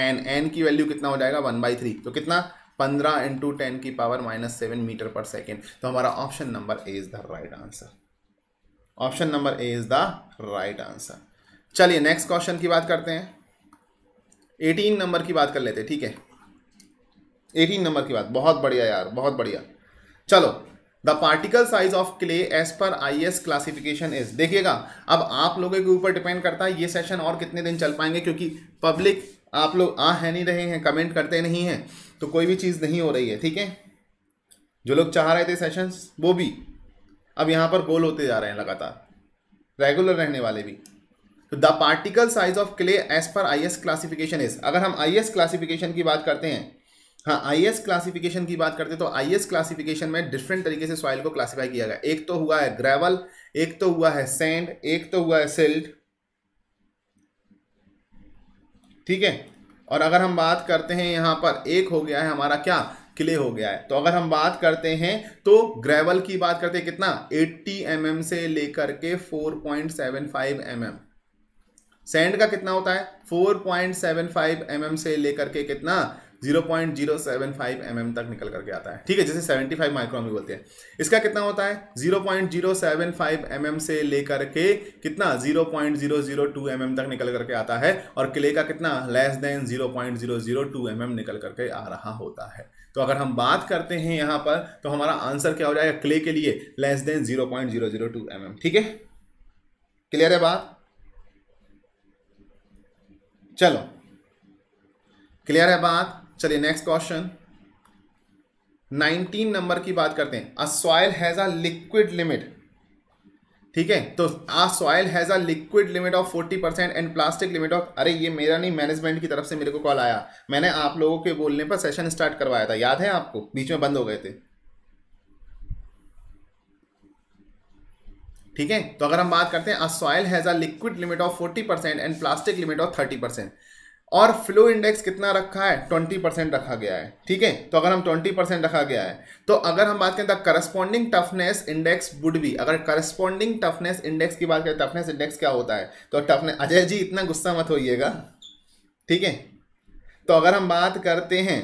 N N की वैल्यू कितना हो जाएगा वन बाई थ्री तो कितना पंद्रह इंटू टेन की power minus seven metre per second तो हमारा option number A is the right answer option number A is the right answer चलिए नेक्स्ट क्वेश्चन की बात करते हैं एटीन नंबर की बात कर लेते हैं ठीक है एटीन नंबर की बात बहुत बढ़िया यार बहुत बढ़िया चलो the particle size of clay as per I S classification is देखिएगा अब आप लोगों के ऊपर डिपेंड करता है ये सेशन और कितने दिन चल पाएंगे क्योंकि पब्लिक आप लोग आ है नहीं रहे हैं कमेंट करते नहीं हैं तो कोई भी चीज़ नहीं हो रही है ठीक है जो लोग चाह रहे थे सेशंस वो भी अब यहाँ पर गोल होते जा रहे हैं लगातार रेगुलर रहने वाले भी तो the particle size of clay as per I S classification is अगर हम आई एस क्लासिफिकेशन की बात करते हैं हाँ आई एस क्लासिफिकेशन की बात करते हैं तो आई एस क्लासिफिकेशन में डिफरेंट तरीके से सॉइल को क्लासीफाई किया गया एक तो हुआ है ग्रेवल एक तो हुआ है सेंड एक तो हुआ है सिल्ट ठीक है और अगर हम बात करते हैं यहाँ पर एक हो गया है हमारा क्या क्ले हो गया है तो अगर हम बात करते हैं तो ग्रेवल की बात करते हैं कितना 80 एम mm से लेकर के 4.75 mm सैंड का कितना होता है 4.75 पॉइंट mm से लेकर के कितना 0.075 mm तक निकल करके आता है ठीक है जैसे 75 माइक्रोम भी बोलते हैं इसका कितना होता है 0.075 mm से लेकर के कितना 0.002 mm तक निकल करके आता है और क्ले का कितना लेस देन 0.002 mm निकल करके आ रहा होता है तो अगर हम बात करते हैं यहाँ पर तो हमारा आंसर क्या हो जाएगा क्ले के लिए less than zero M mm ठीक है क्लियर है बात चलो क्लियर है बात चलिए नेक्स्ट क्वेश्चन 19 नंबर की बात करते हैं a soil has a liquid limit ठीक है तो a soil has a liquid limit of forty percent and plastic limit of अरे ये मेरा नहीं मैनेजमेंट की तरफ से मेरे को कॉल आया मैंने आप लोगों के बोलने पर सेशन स्टार्ट करवाया था याद है आपको बीच में बंद हो गए थे ठीक है तो अगर हम बात करते हैं a soil has a liquid limit of forty percent and plastic limit of thirty percent और फ्लो इंडेक्स कितना रखा है ट्वेंटी परसेंट रखा गया है ठीक है तो अगर हम ट्वेंटी परसेंट रखा गया है तो अगर हम बात करें the corresponding toughness index would be अगर करस्पॉन्डिंग टफनेस इंडेक्स की बात करें टफनेस इंडेक्स क्या होता है तो टफनेस अजय जी इतना गुस्सा मत होइएगा ठीक है तो अगर हम बात करते हैं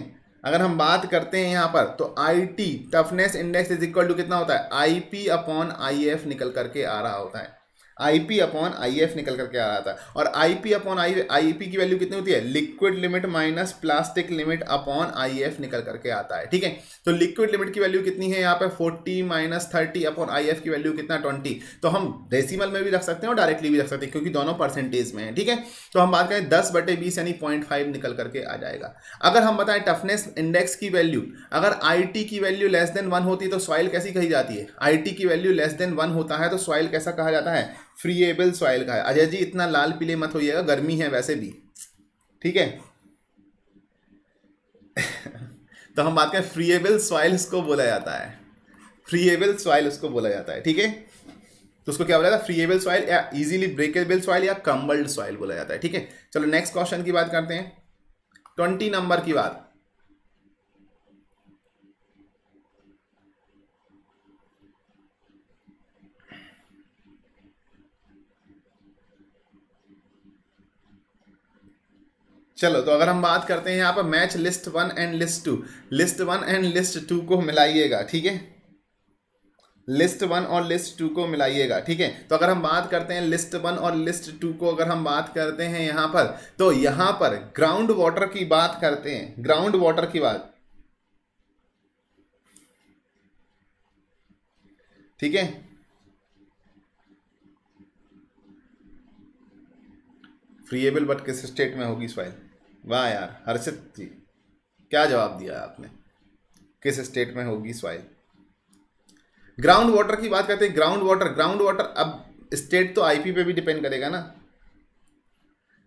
अगर हम बात करते हैं यहाँ पर तो I T toughness index is equal to कितना होता है I P upon I F निकल करके आ रहा होता है I P upon I F निकल करके आ रहा था और I P upon I I P की वैल्यू कितनी होती है liquid limit minus plastic limit upon I F निकल करके आता है ठीक है तो लिक्विड लिमिट की वैल्यू कितनी है यहाँ पे forty minus thirty upon I F की वैल्यू कितना ट्वेंटी तो हम डेसिमल में भी रख सकते हैं और डायरेक्टली भी रख सकते हैं क्योंकि दोनों परसेंटेज में है ठीक है तो हम बात करें दस बटे बीस यानी पॉइंट फाइव निकल करके आ जाएगा अगर हम बताएं टफनेस इंडेक्स की वैल्यू अगर आई टी की वैल्यू लेस देन वन होती है तो सॉइल कैसी कही जाती है आई टी की वैल्यू लेस देन वन होता है तो सॉइल कैसा कहा जाता है फ्रीएबल सॉइल का है अजय जी इतना लाल पीले मत होइएगा गर्मी है वैसे भी ठीक है तो हम बात करें फ्रीएबल सॉइल उसको बोला जाता है फ्रीएबल सॉइल उसको बोला जाता है ठीक है तो उसको क्या बोला जाता है फ्रीएबल सॉइल या इजीली ब्रेकेबल सॉइल या कंबल्ड सॉइल बोला जाता है ठीक है चलो नेक्स्ट क्वेश्चन की बात करते हैं ट्वेंटी नंबर की बात चलो तो अगर हम बात करते हैं यहाँ पर match list one and list two list one and list two को मिलाइएगा ठीक है लिस्ट वन और लिस्ट टू को मिलाइएगा ठीक है तो अगर हम बात करते हैं लिस्ट वन और लिस्ट टू को अगर हम बात करते हैं यहां पर तो यहां पर ग्राउंड वाटर की बात करते हैं ग्राउंड वाटर की बात ठीक है फ्रीएबल बट किस स्टेट में होगी स्वाइल वाह यार हर्षित जी क्या जवाब दिया आपने किस स्टेट में होगी सॉइल ग्राउंड वाटर की बात करते हैं ग्राउंड वाटर ग्राउंड वाटर अब स्टेट तो आईपी पे भी डिपेंड करेगा ना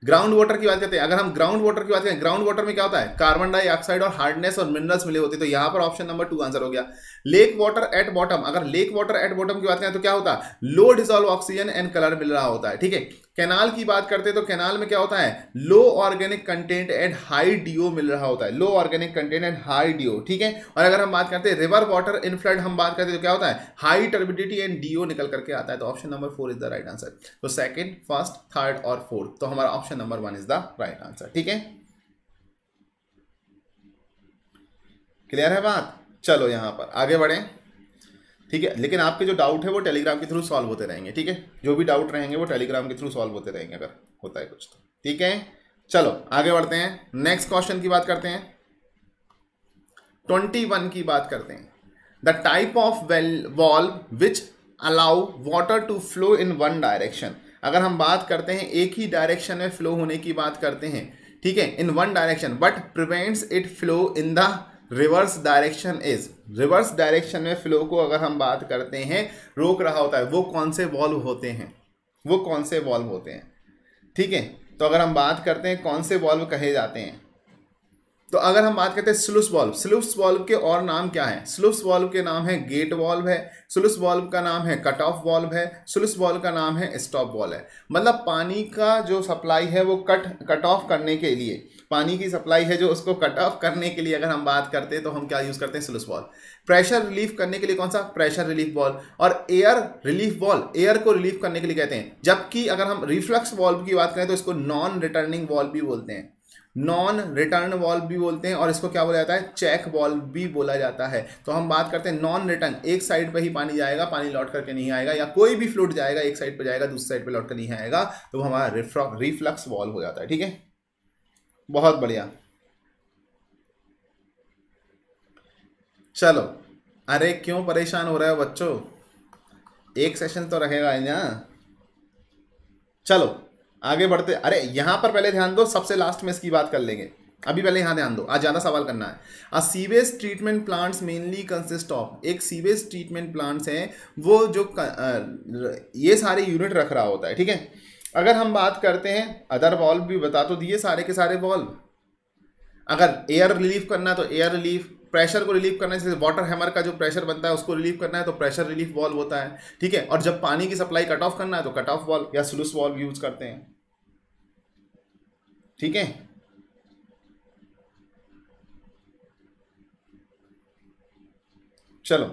ग्राउंड वाटर की बात करते हैं अगर हम ग्राउंड वाटर की बात करें ग्राउंड वाटर में क्या होता है कार्बन डाइऑक्साइड और हार्डनेस और मिनरल्स मिले होते तो यहां पर ऑप्शन नंबर टू आंसर हो गया लेक वाटर एट बॉटम अगर लेक वाटर एट बॉटम की बात करें तो क्या होता है low dissolved oxygen and colour मिल रहा होता है ठीक है कैनाल की बात करते हैं तो कैनाल में क्या होता है low organic content and high DO मिल रहा होता है low organic content and high DO ठीक है और अगर हम बात करते हैं रिवर वाटर इन फ्लड हम बात करते हैं तो क्या होता है हाई टर्बिडिटी एंड डीओ निकल करके आता है तो option number four is the right answer तो सेकेंड फर्स्ट थर्ड और फोर्थ तो हमारा option number one is the right answer ठीक है क्लियर है बात चलो यहाँ पर आगे बढ़ें ठीक है लेकिन आपके जो डाउट है वो टेलीग्राम के थ्रू सॉल्व होते रहेंगे ठीक है जो भी डाउट रहेंगे वो टेलीग्राम के थ्रू सॉल्व होते रहेंगे अगर होता है कुछ तो ठीक है चलो आगे बढ़ते हैं नेक्स्ट क्वेश्चन की बात करते हैं ट्वेंटी वन की बात करते हैं the type of well valve which allow water to flow in one direction अगर हम बात करते हैं एक ही डायरेक्शन में फ्लो होने की बात करते हैं ठीक है in one direction but prevents it flow in the reverse direction is reverse direction में फ्लो को अगर हम बात करते हैं रोक रहा होता है वो कौन से वॉल्व होते हैं वो कौन से वॉल्व होते हैं ठीक है तो अगर हम बात करते हैं कौन से वॉल्व कहे जाते हैं तो अगर हम बात करते हैं स्लूस वॉल्व स्लूस वॉल्व के और नाम क्या है स्लूस वॉल्व के नाम है गेट वॉल्व है स्लूस वॉल्व का नाम है कट ऑफ वॉल्व है स्लूस वॉल्व का नाम है स्टॉप वॉल्व है मतलब पानी का जो सप्लाई है वो कट कट ऑफ करने के लिए पानी की सप्लाई है जो उसको कट ऑफ करने के लिए अगर हम बात करते हैं तो हम क्या यूज़ करते हैं स्लूस वॉल्व प्रेशर रिलीफ करने के लिए कौन सा प्रेशर रिलीफ वॉल्व और एयर रिलीफ वॉल्व एयर को रिलीफ करने के लिए कहते हैं जबकि अगर हम रिफ्लक्स वॉल्व की बात करें तो इसको नॉन रिटर्निंग वॉल्व भी बोलते हैं नॉन रिटर्न वॉल्व भी बोलते हैं और इसको क्या बोला जाता है चेक वॉल्व भी बोला जाता है तो हम बात करते हैं नॉन रिटर्न एक साइड पर ही पानी जाएगा पानी लौट करके नहीं आएगा या कोई भी फ्लूट जाएगा एक साइड पर जाएगा दूसरी साइड पर लौट कर नहीं आएगा तो हमारा रिफ्लक्स वॉल्व हो जाता है ठीक है बहुत बढ़िया चलो अरे क्यों परेशान हो रहे हो बच्चों एक सेशन तो रहेगा ना चलो आगे बढ़ते अरे यहाँ पर पहले ध्यान दो सबसे लास्ट में इसकी बात कर लेंगे अभी पहले यहाँ ध्यान दो आज ज़्यादा सवाल करना है ah sewage treatment plants mainly consist of एक सीवेज ट्रीटमेंट प्लांट्स हैं वो जो ये सारे यूनिट रख रहा होता है ठीक है अगर हम बात करते हैं अदर वॉल्व भी बता तो दिए सारे के सारे वॉल्व अगर एयर रिलीफ करना है तो एयर रिलीफ प्रेशर को रिलीफ करना है जैसे वाटर हैमर का जो प्रेशर बनता है उसको रिलीफ करना है तो प्रेशर रिलीफ वॉल्व होता है ठीक है और जब पानी की सप्लाई कट ऑफ करना है तो कट ऑफ वॉल्व या स्लूस वॉल्व यूज करते हैं ठीक है चलो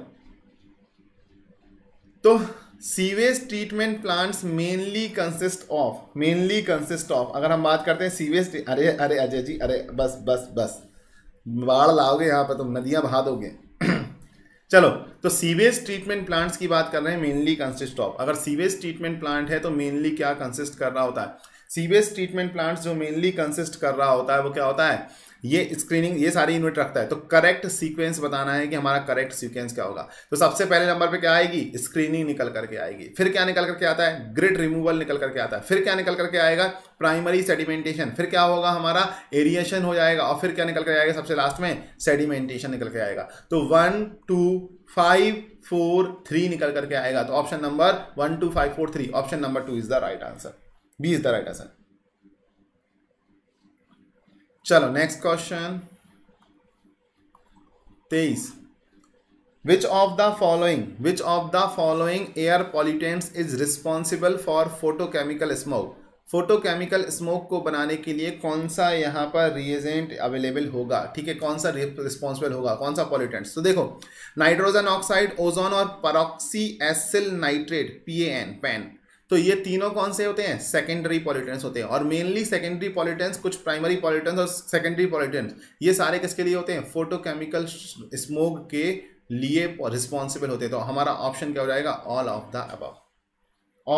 तो sewage treatment plants mainly consist of mainly consist of अगर हम बात करते हैं सीवेज अरे अरे अजय जी अरे बस बस बस बाढ़ लाओगे यहां पर तुम तो नदियां बहा दोगे चलो तो सीवेज ट्रीटमेंट प्लांट्स की बात कर रहे हैं मेनली कंसिस्ट ऑफ अगर सीवेज ट्रीटमेंट प्लांट है तो मेनली क्या कंसिस्ट कर रहा होता है सीवेज ट्रीटमेंट प्लांट्स जो मेनली कंसिस्ट कर रहा होता है वो क्या होता है ये स्क्रीनिंग ये सारी यूनिट रखता है तो करेक्ट सीक्वेंस बताना है कि हमारा करेक्ट सीक्वेंस क्या होगा तो सबसे पहले नंबर पे क्या आएगी स्क्रीनिंग निकल करके आएगी फिर क्या निकल करके आता है ग्रिड रिमूवल निकल करके आता है फिर क्या निकल करके आएगा प्राइमरी सेडिमेंटेशन फिर क्या होगा हमारा एरिएशन हो जाएगा और फिर क्या निकल कर आएगा सबसे लास्ट में सेडिमेंटेशन निकल के आएगा तो one two five four three निकल करके आएगा तो option number one two five four three option number two is the right answer B is the right answer चलो नेक्स्ट क्वेश्चन तेईस which of the following which of the following air pollutants is responsible for photochemical smoke photochemical smoke को बनाने के लिए कौन सा यहाँ पर रिएजेंट अवेलेबल होगा ठीक है कौन सा रिस्पॉन्सिबल होगा कौन सा पॉलिटेंट्स तो देखो नाइट्रोजन ऑक्साइड ओजोन और peroxy acyl nitrate P N PAN तो ये तीनों कौन से होते हैं सेकेंडरी पॉलिटेंस होते हैं और मेनली सेकेंडरी पॉलिटेंस कुछ प्राइमरी पॉलिटेंस और सेकेंडरी पॉलिटेंस ये सारे किसके लिए होते हैं फोटोकेमिकल स्मोक के लिए रिस्पॉन्सिबल होते हैं तो हमारा ऑप्शन क्या हो जाएगा ऑल ऑफ द अब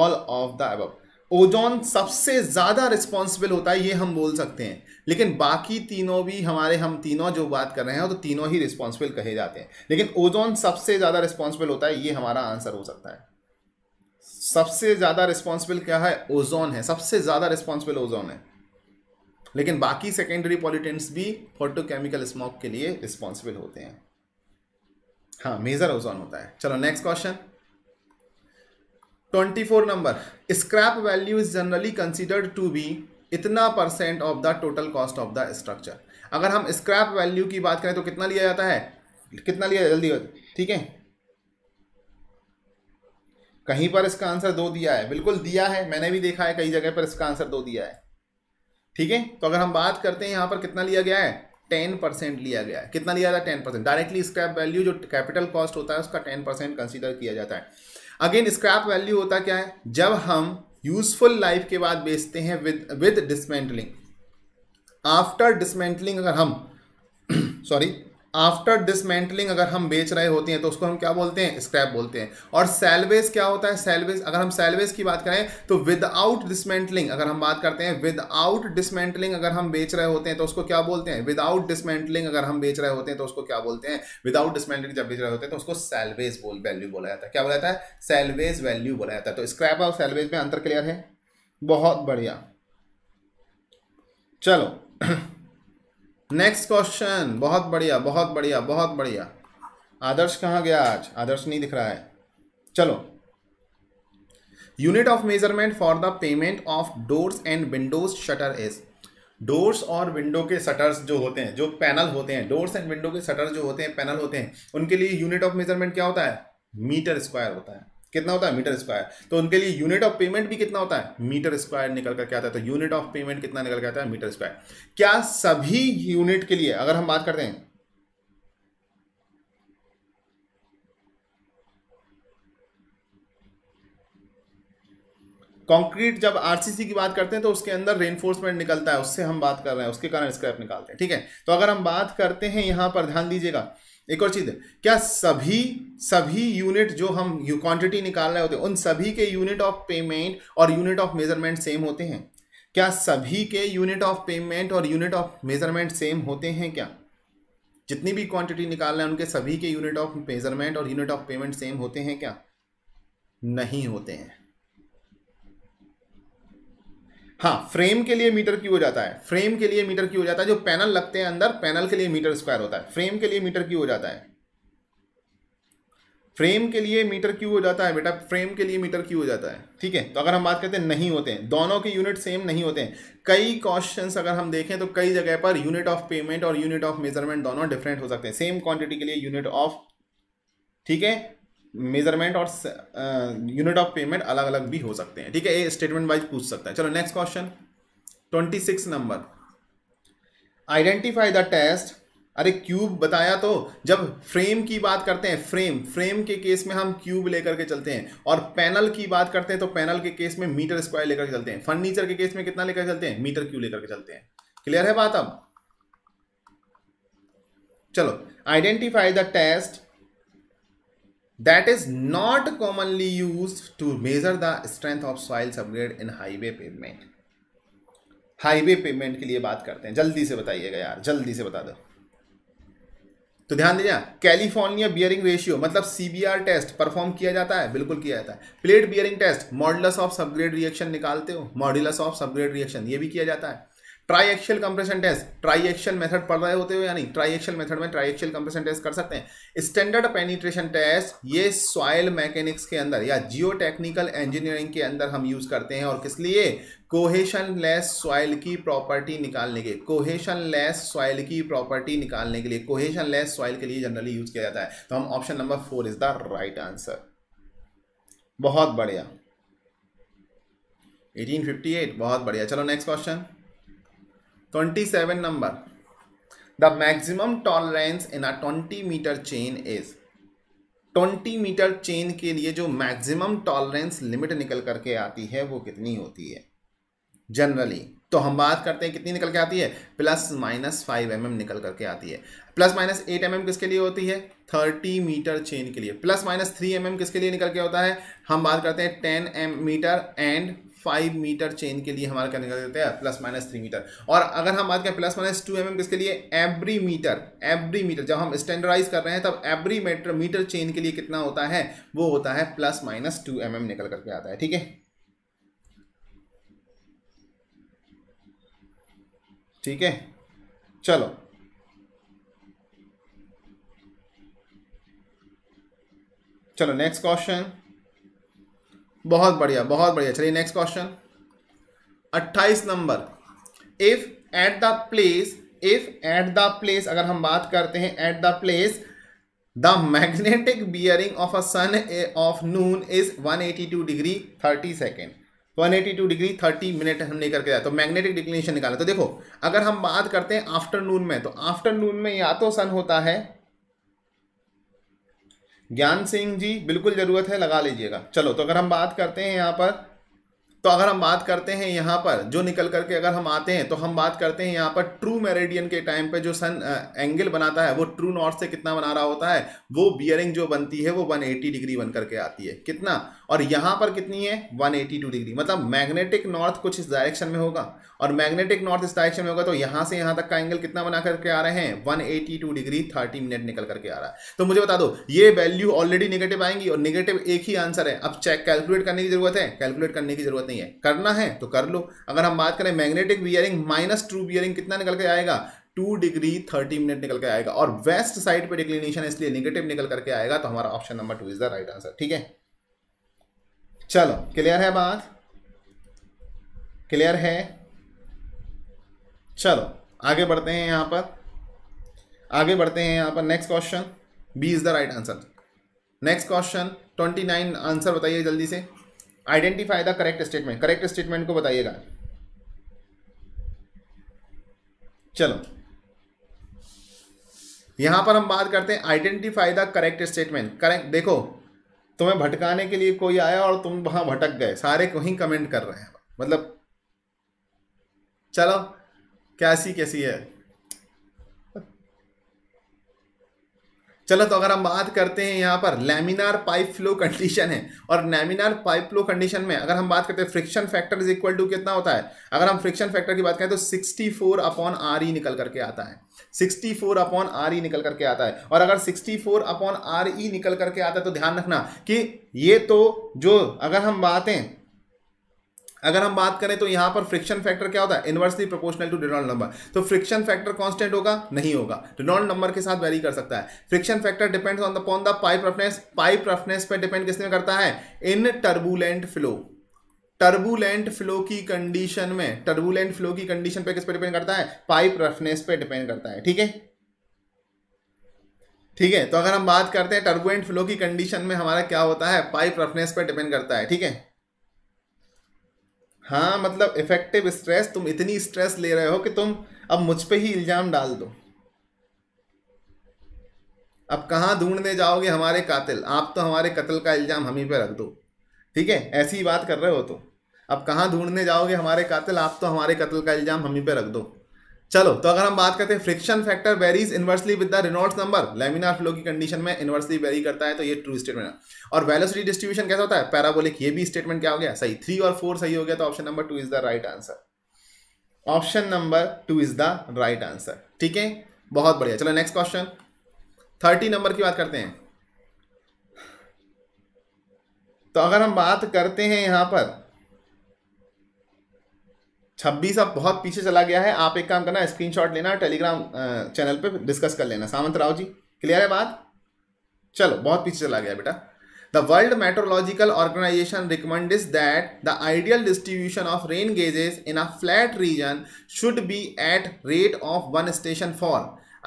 ऑल ऑफ द अब ओजोन सबसे ज़्यादा रिस्पॉन्सिबल होता है ये हम बोल सकते हैं लेकिन बाकी तीनों भी हमारे हम तीनों जो बात कर रहे हैं तो तीनों ही रिस्पॉन्सिबल कहे जाते हैं लेकिन ओजोन सबसे ज़्यादा रिस्पॉन्सिबल होता है ये हमारा आंसर हो सकता है सबसे ज़्यादा रिस्पॉन्सिबल क्या है ओजोन है सबसे ज़्यादा रिस्पॉन्सिबल ओजोन है लेकिन बाकी सेकेंडरी पॉलिटेंट्स भी फोटोकेमिकल स्मोक के लिए रिस्पॉन्सिबल होते हैं हाँ मेजर ओजोन होता है चलो next question 24 number scrap value is generally considered to be इतना percent of the total cost of the structure अगर हम स्क्रैप वैल्यू की बात करें तो कितना लिया जाता है कितना लिया जल्दी ठीक है कहीं पर इसका आंसर दो दिया है बिल्कुल दिया है मैंने भी देखा है कई जगह पर इसका आंसर दो दिया है ठीक है तो अगर हम बात करते हैं यहाँ पर कितना लिया गया है टेन परसेंट लिया गया है कितना लिया जाता है ten percent directly scrap value जो कैपिटल कॉस्ट होता है उसका टेन परसेंट कंसिडर किया जाता है अगेन स्क्रैप वैल्यू होता क्या है जब हम यूजफुल लाइफ के बाद बेचते हैं with with dismantling after dismantling अगर हम सॉरी आफ्टर डिसमेंटलिंग अगर हम बेच रहे होते हैं तो उसको हम क्या बोलते हैं स्क्रैप बोलते हैं और सेलवेज क्या होता है सेलवेज अगर हम सेलवेज की बात करें तो विदाउट डिसमेंटलिंग अगर हम बात करते हैं विदाउट डिसमेंटलिंग अगर हम बेच रहे होते हैं तो उसको क्या बोलते हैं विदाउट डिसमेंटलिंग अगर हम बेच रहे होते हैं तो उसको क्या बोलते हैं विदाउट डिसमेंटलिंग जब बेच रहे होते हैं तो उसको सेलवेज बोल वैल्यू बोला जाता है क्या बोला जाता है सेलवेज वैल्यू बोला जाता है तो स्क्रैप और सेलवेज में अंतर क्लियर है बहुत बढ़िया चलो नेक्स्ट क्वेश्चन बहुत बढ़िया बहुत बढ़िया बहुत बढ़िया आदर्श कहाँ गया आज आदर्श नहीं दिख रहा है चलो unit of measurement for the payment of doors and windows shutter is doors और विंडो के शटर्स जो होते हैं जो पैनल होते हैं डोर्स एंड विंडो के शटर जो होते हैं पैनल होते हैं उनके लिए यूनिट ऑफ मेजरमेंट क्या होता है मीटर स्क्वायर होता है कितना होता है मीटर स्क्वायर तो उनके लिए यूनिट ऑफ पेमेंट भी कितना होता है मीटर स्क्वायर निकल कर क्या आता है तो यूनिट ऑफ पेमेंट कितना निकल कर आता है मीटर स्क्वायर क्या सभी यूनिट के लिए अगर हम बात करते हैं कंक्रीट जब आरसीसी की बात करते हैं तो उसके अंदर रेनफोर्समेंट निकलता है उससे हम बात कर रहे हैं उसके कारण स्क्रैप निकालते हैं ठीक है तो अगर हम बात करते हैं यहां पर ध्यान दीजिएगा एक और चीज़ है क्या सभी सभी यूनिट जो हम क्वांटिटी निकाल रहे होते हैं उन सभी के यूनिट ऑफ पेमेंट और यूनिट ऑफ मेजरमेंट सेम होते हैं क्या सभी के यूनिट ऑफ पेमेंट और यूनिट ऑफ मेजरमेंट सेम होते हैं क्या जितनी भी क्वांटिटी निकाल रहे हैं उनके सभी के यूनिट ऑफ मेजरमेंट और यूनिट ऑफ पेमेंट सेम होते हैं क्या नहीं होते हैं हाँ फ्रेम के लिए मीटर क्यों हो जाता है फ्रेम के लिए मीटर क्यों हो जाता है जो पैनल लगते हैं अंदर पैनल के लिए मीटर स्क्वायर होता है फ्रेम के लिए मीटर क्यों हो जाता है फ्रेम के लिए मीटर क्यों हो जाता है बेटा फ्रेम के लिए मीटर क्यों हो जाता है ठीक है तो अगर हम बात करते हैं नहीं होते हैं दोनों के यूनिट सेम नहीं होते हैं कई क्वेश्चन अगर हम देखें तो कई जगह पर यूनिट ऑफ पेमेंट और यूनिट ऑफ मेजरमेंट दोनों डिफरेंट हो सकते हैं सेम क्वांटिटी के लिए यूनिट ऑफ ठीक है मेजरमेंट और यूनिट ऑफ पेमेंट अलग अलग भी हो सकते हैं ठीक है ये स्टेटमेंट वाइज पूछ सकता है चलो next question twenty six number identify the test अरे क्यूब बताया तो जब फ्रेम की बात करते हैं फ्रेम फ्रेम के केस में हम क्यूब लेकर के चलते हैं और पैनल की बात करते हैं तो पैनल के केस में मीटर स्क्वायर लेकर के चलते हैं फर्नीचर के केस में कितना लेकर चलते हैं मीटर क्यू लेकर के चलते हैं क्लियर है बात अब चलो identify the test that is not commonly used to measure the strength of soil subgrade in highway pavement highway payment के लिए बात करते हैं जल्दी से बताइएगा यार जल्दी से बता दो तो ध्यान दीजिए कैलिफोर्निया बियरिंग रेशियो मतलब सीबीआर टेस्ट परफॉर्म किया जाता है बिल्कुल किया जाता है plate bearing test modulus of subgrade reaction निकालते हो मॉडलस ऑफ सबग्रेड रिएक्शन ये भी किया जाता है triaxial compression test tri action method पढ़ रहे होते हो यानी ट्राई एक्शन मेथड में ट्राई एक्शियल कंप्रेशन टेस्ट कर सकते हैं स्टैंडर्ड पेनिट्रेशन टेस्ट ये सॉयल मैकेनिक्स के अंदर या जियो टेक्निकल इंजीनियरिंग के अंदर हम यूज करते हैं और किस लिए कोहेशन लेस सॉइल की प्रॉपर्टी निकालने के कोहेशन लेस सॉइल की प्रॉपर्टी निकालने के लिए कोहेशन लेस सॉइल के लिए जनरली यूज किया जाता है तो हम option number four is the right answer बहुत बढ़िया 1858 बहुत बढ़िया चलो next question 27 number. The maximum tolerance in a 20 meter chain is 20 meter chain के लिए जो मैक्सिमम टॉलरेंस लिमिट निकल करके आती है वो कितनी होती है जनरली तो हम बात करते हैं कितनी निकल के आती है प्लस माइनस फाइव एम निकल करके आती है प्लस माइनस एट एम किसके लिए होती है थर्टी मीटर चेन के लिए प्लस माइनस थ्री एम किसके लिए निकल के होता है हम बात करते हैं ten M meter and five meter chain के लिए हमारा क्या निकल सकता है प्लस माइनस थ्री मीटर और अगर हम बात करें प्लस माइनस टू एम किसके लिए एवरी मीटर एवरी मीटर जब हम स्टैंडर्डाइज कर रहे हैं तब एवरी मीटर मीटर चेन के लिए कितना होता है वो होता है प्लस माइनस टू एम निकल करके आता है ठीक है ठीक है चलो चलो नेक्स्ट क्वेश्चन बहुत बढ़िया बहुत बढ़िया चलिए next question 28 number if at the place if at the place अगर हम बात करते हैं at the place the magnetic bearing of a sun of noon is 182 degree 30 second 182 degree 30 minute हम लेकर के जाए तो मैग्नेटिक डिक्लिनेशन निकाला तो देखो अगर हम बात करते हैं आफ्टरनून में तो आफ्टरनून में या तो सन होता है ज्ञान सिंह जी बिल्कुल ज़रूरत है लगा लीजिएगा चलो तो अगर हम बात करते हैं यहाँ पर तो अगर हम बात करते हैं यहाँ पर जो निकल करके अगर हम आते हैं तो हम बात करते हैं यहाँ पर ट्रू मेरेडियन के टाइम पे जो सन एंगल बनाता है वो ट्रू नॉर्थ से कितना बना रहा होता है वो बियरिंग जो बनती है वो 180 डिग्री बन करके आती है कितना और यहाँ पर कितनी है 182 डिग्री मतलब मैग्नेटिक नॉर्थ कुछ इस डायरेक्शन में होगा और मैग्नेटिक नॉर्थ इस डायरेक्शन में होगा तो यहाँ से यहाँ तक का एंगल कितना बना करके आ रहे हैं वन डिग्री थर्टी मिनट निकल करके आ रहा है तो मुझे बता दो ये वैल्यू ऑलरेडी निगेटिव आएंगी और निगेटिव एक ही आंसर है अब चेक कैलकुलेट करने की जरूरत है कैलकुलेट करने की जरूरत नहीं नहीं है करना है तो कर लो अगर हम बात करें magnetic bearing minus true bearing कितना निकल के आएगा टू डिग्री थर्टी मिनट निकल के आएगा और वेस्ट साइड पे डिक्लिनेशन है इसलिए निगेटिव निकल करके आएगा तो हमारा option number two is the right answer ठीक है चलो क्लियर है बात क्लियर है चलो आगे बढ़ते हैं यहां पर आगे बढ़ते हैं यहां पर next question B is the right answer next question twenty nine answer बताइए जल्दी से identify the correct statement correct statement को बताइएगा चलो यहां पर हम बात करते हैं identify the correct statement correct देखो तुम्हें भटकाने के लिए कोई आया और तुम वहां भटक गए सारे वहीं कमेंट कर रहे हैं मतलब चलो कैसी कैसी है चलो तो अगर हम बात करते हैं यहाँ पर लेमिनार पाइप फ्लो कंडीशन है और लेमिनार पाइप फ्लो कंडीशन में अगर हम बात करते हैं friction factor is equal to कितना होता है अगर हम फ्रिक्शन फैक्टर की बात करें तो 64 अपॉन आर ई निकल करके आता है 64 अपॉन आर ई निकल करके आता है और अगर 64 अपॉन आर ई निकल करके आता है तो ध्यान रखना कि ये तो जो अगर हम बातें अगर हम बात करें तो यहां पर फ्रिक्शन फैक्टर क्या होता है inversely proportional to Reynold number तो फ्रिक्शन फैक्टर कॉन्स्टेंट होगा नहीं होगा रेनॉल्ड नंबर के साथ वेरी कर सकता है friction factor depends on the पॉन the pipe roughness pipe roughness पर डिपेंड किसने करता है in turbulent flow turbulent flow की कंडीशन में टर्बुलेंट फ्लो की कंडीशन पे किस पे डिपेंड करता है पाइप रफनेस पे डिपेंड करता है ठीक है ठीक है तो अगर हम बात करते हैं टर्बुलेंट फ्लो की कंडीशन में हमारा क्या होता है पाइप रफनेस पे डिपेंड करता है ठीक है हाँ मतलब इफेक्टिव स्ट्रेस तुम इतनी स्ट्रेस ले रहे हो कि तुम अब मुझ पे ही इल्ज़ाम डाल दो अब कहाँ ढूंढने जाओगे हमारे कातिल आप तो हमारे कत्ल का इल्ज़ाम हम ही पे रख दो ठीक है ऐसी बात कर रहे हो तो अब कहाँ ढूंढने जाओगे हमारे कातिल आप तो हमारे कत्ल का इल्ज़ाम हम ही पे रख दो चलो तो अगर हम बात करते हैं friction factor varies inversely with the Reynolds number laminar flow की कंडीशन में इनवर्सली वेरी करता है तो ये ट्रू स्टेटमेंट है और वेलोसिटी डिस्ट्रीब्यूशन कैसा होता है पैराबोलिक ये भी स्टेटमेंट क्या हो गया सही थ्री और फोर सही हो गया तो option number two is the right answer option number two is the right answer ठीक है बहुत बढ़िया चलो नेक्स्ट क्वेश्चन थर्टी नंबर की बात करते हैं तो अगर हम बात करते हैं यहां पर छब्बीस अब बहुत पीछे चला गया है आप एक काम करना स्क्रीनशॉट लेना टेलीग्राम चैनल पे डिस्कस कर लेना सामंत राव जी क्लियर है बात चलो बहुत पीछे चला गया बेटा the world meteorological organization recommends that the ideal distribution of rain gauges in a flat region should be at rate of one station for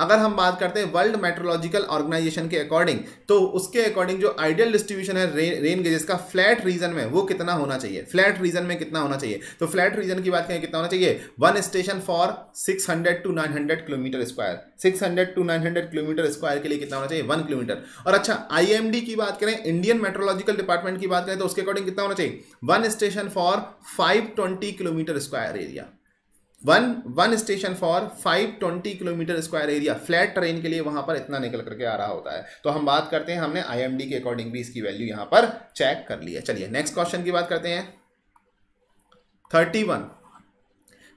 अगर हम बात करते हैं वर्ल्ड मेट्रोलॉजिकल ऑर्गेनाइजेशन के अकॉर्डिंग तो उसके अकॉर्डिंग जो आइडियल डिस्ट्रीब्यूशन है रेन रेन गेजेस का फ्लैट रीजन में वो कितना होना चाहिए फ्लैट रीजन में कितना होना चाहिए तो फ्लैट रीजन की बात करें कितना होना चाहिए one station for 600 to 900 kilometer square 600 to 900 kilometer square के लिए कितना होना चाहिए वन किलोमीटर और अच्छा आई की बात करें इंडियन मेट्रोलॉजिकल डिपार्टमेंट की बात करें तो उसके अकॉर्डिंग कितना होना चाहिए one station for five kilometer square area one one station for 520 kilometer square area flat terrain के लिए वहां पर इतना निकल करके आ रहा होता है तो हम बात करते हैं हमने आईएमडी के अकॉर्डिंग भी इसकी वैल्यू यहां पर चेक कर लिया चलिए नेक्स्ट क्वेश्चन की बात करते हैं 31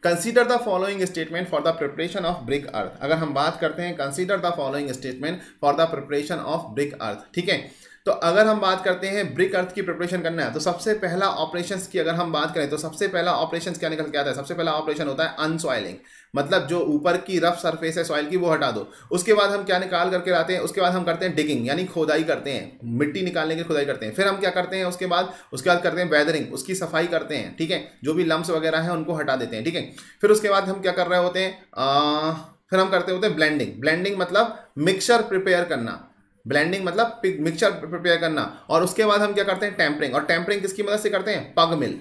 consider the following statement for the preparation of brick earth अगर हम बात करते हैं consider the following statement for the preparation of brick earth ठीक है तो अगर हम बात करते हैं ब्रिक अर्थ की प्रिपरेशन करना है तो सबसे पहला ऑपरेशन की अगर हम बात करें तो सबसे पहला ऑपरेशन क्या निकल के आता है सबसे पहला ऑपरेशन होता है अनसॉइलिंग मतलब जो ऊपर की रफ सरफेस है सॉइल की वो हटा दो उसके बाद हम क्या निकाल करके लाते हैं उसके बाद हम करते हैं डिगिंग यानी खोदाई करते हैं मिट्टी निकालने की खुदाई करते हैं फिर हम क्या करते हैं उसके बाद उसके बाद करते हैं वेदरिंग उसकी सफाई करते हैं ठीक है जो भी लम्ब वगैरह हैं उनको हटा देते हैं ठीक है फिर उसके बाद हम क्या कर रहे होते हैं फिर हम करते होते हैं ब्लेंडिंग ब्लेंडिंग मतलब मिक्सचर प्रिपेयर करना ब्लेंडिंग मतलब मिक्सचर प्रिपेयर करना और उसके बाद हम क्या करते हैं टैंपरिंग और टैंपरिंग किसकी मदद से करते हैं पग मिल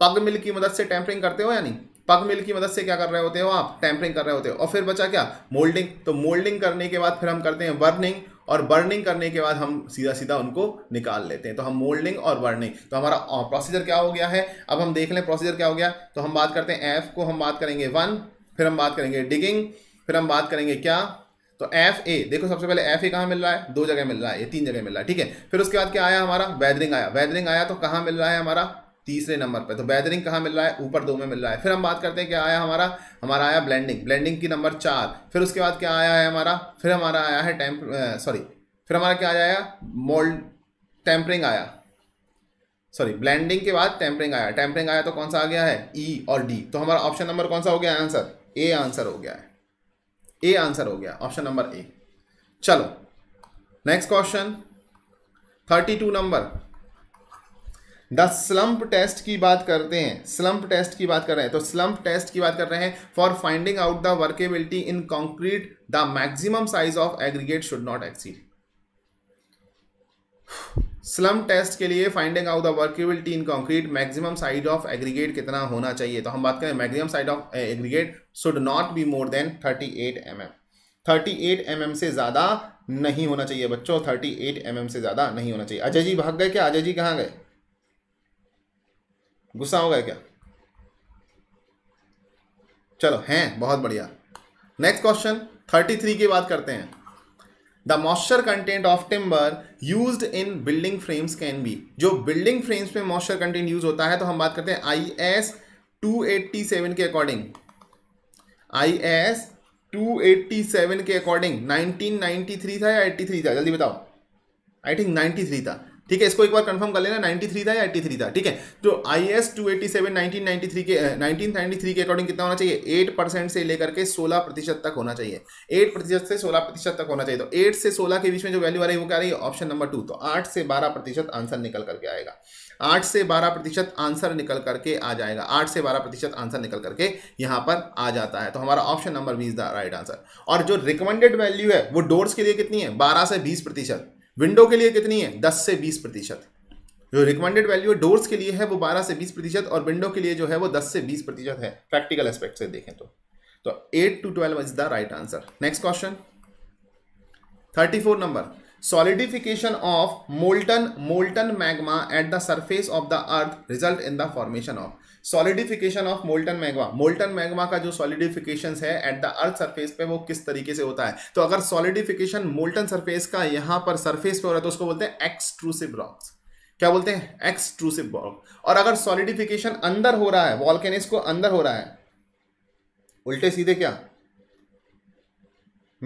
पग मिल की मदद से टैंपरिंग करते हो यानी पग मिल की मदद से क्या कर रहे होते हो आप टैंपरिंग कर रहे होते हो और फिर बचा क्या मोल्डिंग तो मोल्डिंग करने के बाद फिर हम करते हैं बर्निंग और बर्निंग करने के बाद हम सीधा सीधा उनको निकाल लेते हैं तो हम मोल्डिंग और बर्निंग तो हमारा प्रोसीजर क्या हो गया है अब हम देख लें प्रोसीजर क्या हो गया तो हम बात करते हैं एफ को हम बात करेंगे वन फिर हम बात करेंगे डिगिंग फिर हम बात करेंगे क्या तो एफ ए देखो सबसे पहले एफ ए कहाँ मिल रहा है दो जगह मिल रहा है ये तीन जगह मिल रहा है ठीक है फिर उसके बाद क्या आया हमारा वैदरिंग आया वैदरिंग आया तो कहाँ मिल रहा है हमारा तीसरे नंबर पे तो बैदरिंग कहाँ मिल रहा है ऊपर दो में मिल रहा है फिर हम बात करते हैं क्या आया हमारा हमारा आया ब्लेंडिंग ब्लेंडिंग की नंबर चार फिर उसके बाद क्या आया है हमारा फिर हमारा आया है टेम्प सॉरी फिर हमारा क्या आया मोल्ड टेम्परिंग आया सॉरी ब्लेंडिंग के बाद टेम्परिंग आया टेम्परिंग आया तो कौन सा आ गया है ई e और डी तो हमारा ऑप्शन नंबर कौन सा हो गया आंसर ए आंसर हो गया है ए आंसर हो गया ऑप्शन नंबर ए चलो next question thirty two number the slump test की बात करते हैं स्लम्प टेस्ट की बात कर रहे हैं तो स्लंप टेस्ट की बात कर रहे हैं for finding out the workability in concrete the maximum size of aggregate should not exceed slum test के लिए finding out the workability in concrete maximum side of aggregate कितना होना चाहिए तो हम बात करें maximum side of aggregate should not be more than 38 eight mm. 38 mm से ज़्यादा नहीं होना चाहिए बच्चों 38 एट mm से ज़्यादा नहीं होना चाहिए अजय जी भाग गए क्या अजय जी कहाँ गए गुस्सा हो गया क्या चलो हैं बहुत बढ़िया नेक्स्ट क्वेश्चन 33 की बात करते हैं the moisture content of timber use in building frames can be जो बिल्डिंग फ्रेम्स में मॉइस्चर कंटेंट यूज होता है तो हम बात करते हैं I S two eighty seven के अकॉर्डिंग I S two eighty seven के अकॉर्डिंग नाइनटीन नाइनटी थ्री था या एट्टी थ्री था जल्दी बताओ आई थिंक नाइन्टी थ्री था ठीक है इसको एक बार कंफर्म कर लेना 93 था या 83 था ठीक है तो I S two eighty seven nineteen three के नाइनटीन नाइनटी थ्री के अकॉर्डिंग कितना होना चाहिए 8 परसेंट से लेकर के 16 प्रतिशत तक होना चाहिए 8 प्रतिशत से 16 प्रतिशत तक होना चाहिए तो 8 से 16 के बीच में जो वैल्यू आ रही है वो क्या रही है ऑप्शन नंबर टू तो 8 से 12 प्रतिशत आंसर निकल करके आएगा 8 से 12 प्रतिशत आंसर निकल करके आ जाएगा 8 से 12 प्रतिशत आंसर निकल करके यहाँ पर आ जाता है तो हमारा option number B is the right answer और जो रिकमेंडेड वैल्यू है वो डोर्स के लिए कितनी है बारह से बीस प्रतिशत विंडो के लिए कितनी है दस से बीस प्रतिशत जो रिकमेंडेड वैल्यू डोर्स के लिए है वो बारह से बीस प्रतिशत और विंडो के लिए जो है वो दस से बीस प्रतिशत है प्रैक्टिकल एस्पेक्ट से देखें तो तो 8 to 12 is the right answer next question 34 number solidification of molten molten magma at the surface of the earth result in the formation of solidification of molten magma molten magma का जो सॉलिडिफिकेशन है एट द अर्थ सरफेस पे वो किस तरीके से होता है तो अगर सॉलिडिफिकेशन मोल्टन सरफेस का यहां पर सरफेस पे हो रहा है तो उसको बोलते हैं एक्सट्रूसिव रॉक्स क्या बोलते हैं एक्सट्रूसिव रॉक और अगर सॉलिडिफिकेशन अंदर हो रहा है वॉल्केनिस को अंदर हो रहा है उल्टे सीधे क्या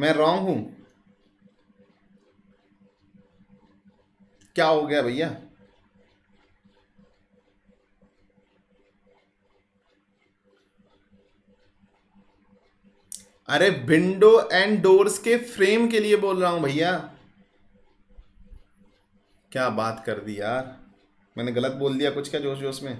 मैं रॉन्ग हूं क्या हो गया भैया अरे विंडो एंड डोर्स के फ्रेम के लिए बोल रहा हूं भैया क्या बात कर दी यार मैंने गलत बोल दिया कुछ क्या जोश जोश में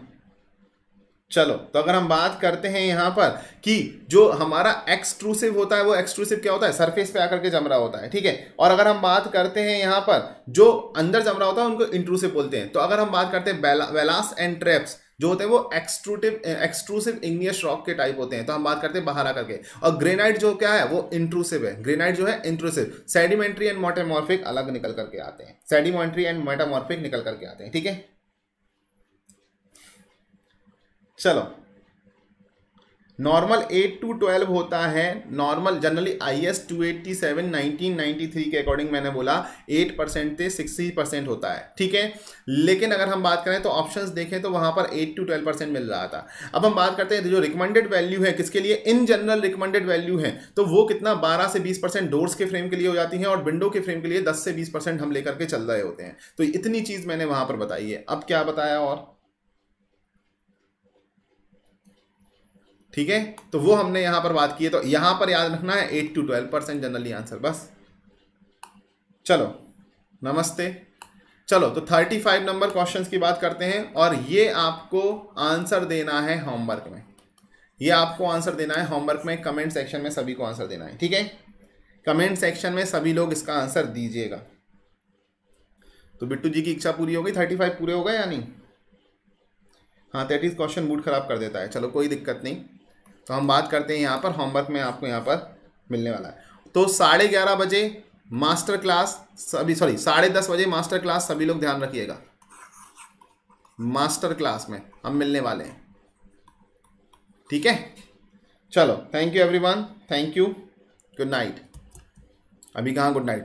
चलो तो अगर हम बात करते हैं यहां पर कि जो हमारा एक्सक्लूसिव होता है वो एक्सक्लूसिव क्या होता है सरफेस पे आकर के जम रहा होता है ठीक है और अगर हम बात करते हैं यहां पर जो अंदर जम रहा होता है उनको इंट्रूसिव बोलते हैं तो अगर हम बात करते हैं वेलास एंड ट्रैप्स जो होते हैं वो एक्सट्रूटिव एक्सट्रूसिव इंग्नियस रॉक के टाइप होते हैं तो हम बात करते हैं बाहर आकर के और ग्रेनाइट जो क्या है वो इंट्रूसिव है ग्रेनाइट जो है इंट्रूसिव सेडिमेंट्री एंड मोटामोर्फिक अलग निकल करके आते हैं सेडिमेंट्री एंड मोटामोर्फिक निकल करके आते हैं ठीक है चलो नॉर्मल 8 टू 12 होता है normal generally I S two eighty seven nineteen three के अकॉर्डिंग मैंने बोला 8 परसेंट से 60 परसेंट होता है ठीक है लेकिन अगर हम बात करें तो ऑप्शंस देखें तो वहां पर 8 टू 12 परसेंट मिल रहा था अब हम बात करते हैं जो रिकमेंडेड वैल्यू है किसके लिए इन जनरल रिकमेंडेड वैल्यू है तो वो कितना बारह से बीस परसेंट डोर्स के फ्रेम के लिए हो जाती है और विंडो के फ्रेम के लिए दस से बीस परसेंट हम लेकर के चल रहे होते हैं तो इतनी चीज़ मैंने वहां पर बताई है अब क्या बताया और ठीक है तो वो हमने यहाँ पर बात की है तो यहाँ पर याद रखना है eight to twelve percent generally answer बस चलो नमस्ते चलो तो थर्टी फाइव नंबर क्वेश्चंस की बात करते हैं और ये आपको आंसर देना है होमवर्क में ये आपको आंसर देना है होमवर्क में कमेंट सेक्शन में सभी को आंसर देना है ठीक है कमेंट सेक्शन में सभी लोग इसका आंसर दीजिएगा तो बिट्टू जी की इच्छा पूरी हो गई थर्टी फाइव पूरे हो गए या नहीं हाँ तैतीस क्वेश्चन मूड खराब कर देता है चलो कोई दिक्कत नहीं तो हम बात करते हैं यहाँ पर होमवर्क में आपको यहाँ पर मिलने वाला है तो साढ़े ग्यारह बजे मास्टर क्लास सभी सॉरी साढ़े दस बजे मास्टर क्लास सभी लोग ध्यान रखिएगा मास्टर क्लास में हम मिलने वाले हैं ठीक है चलो thank you everyone thank you good night अभी कहाँ गुड नाइट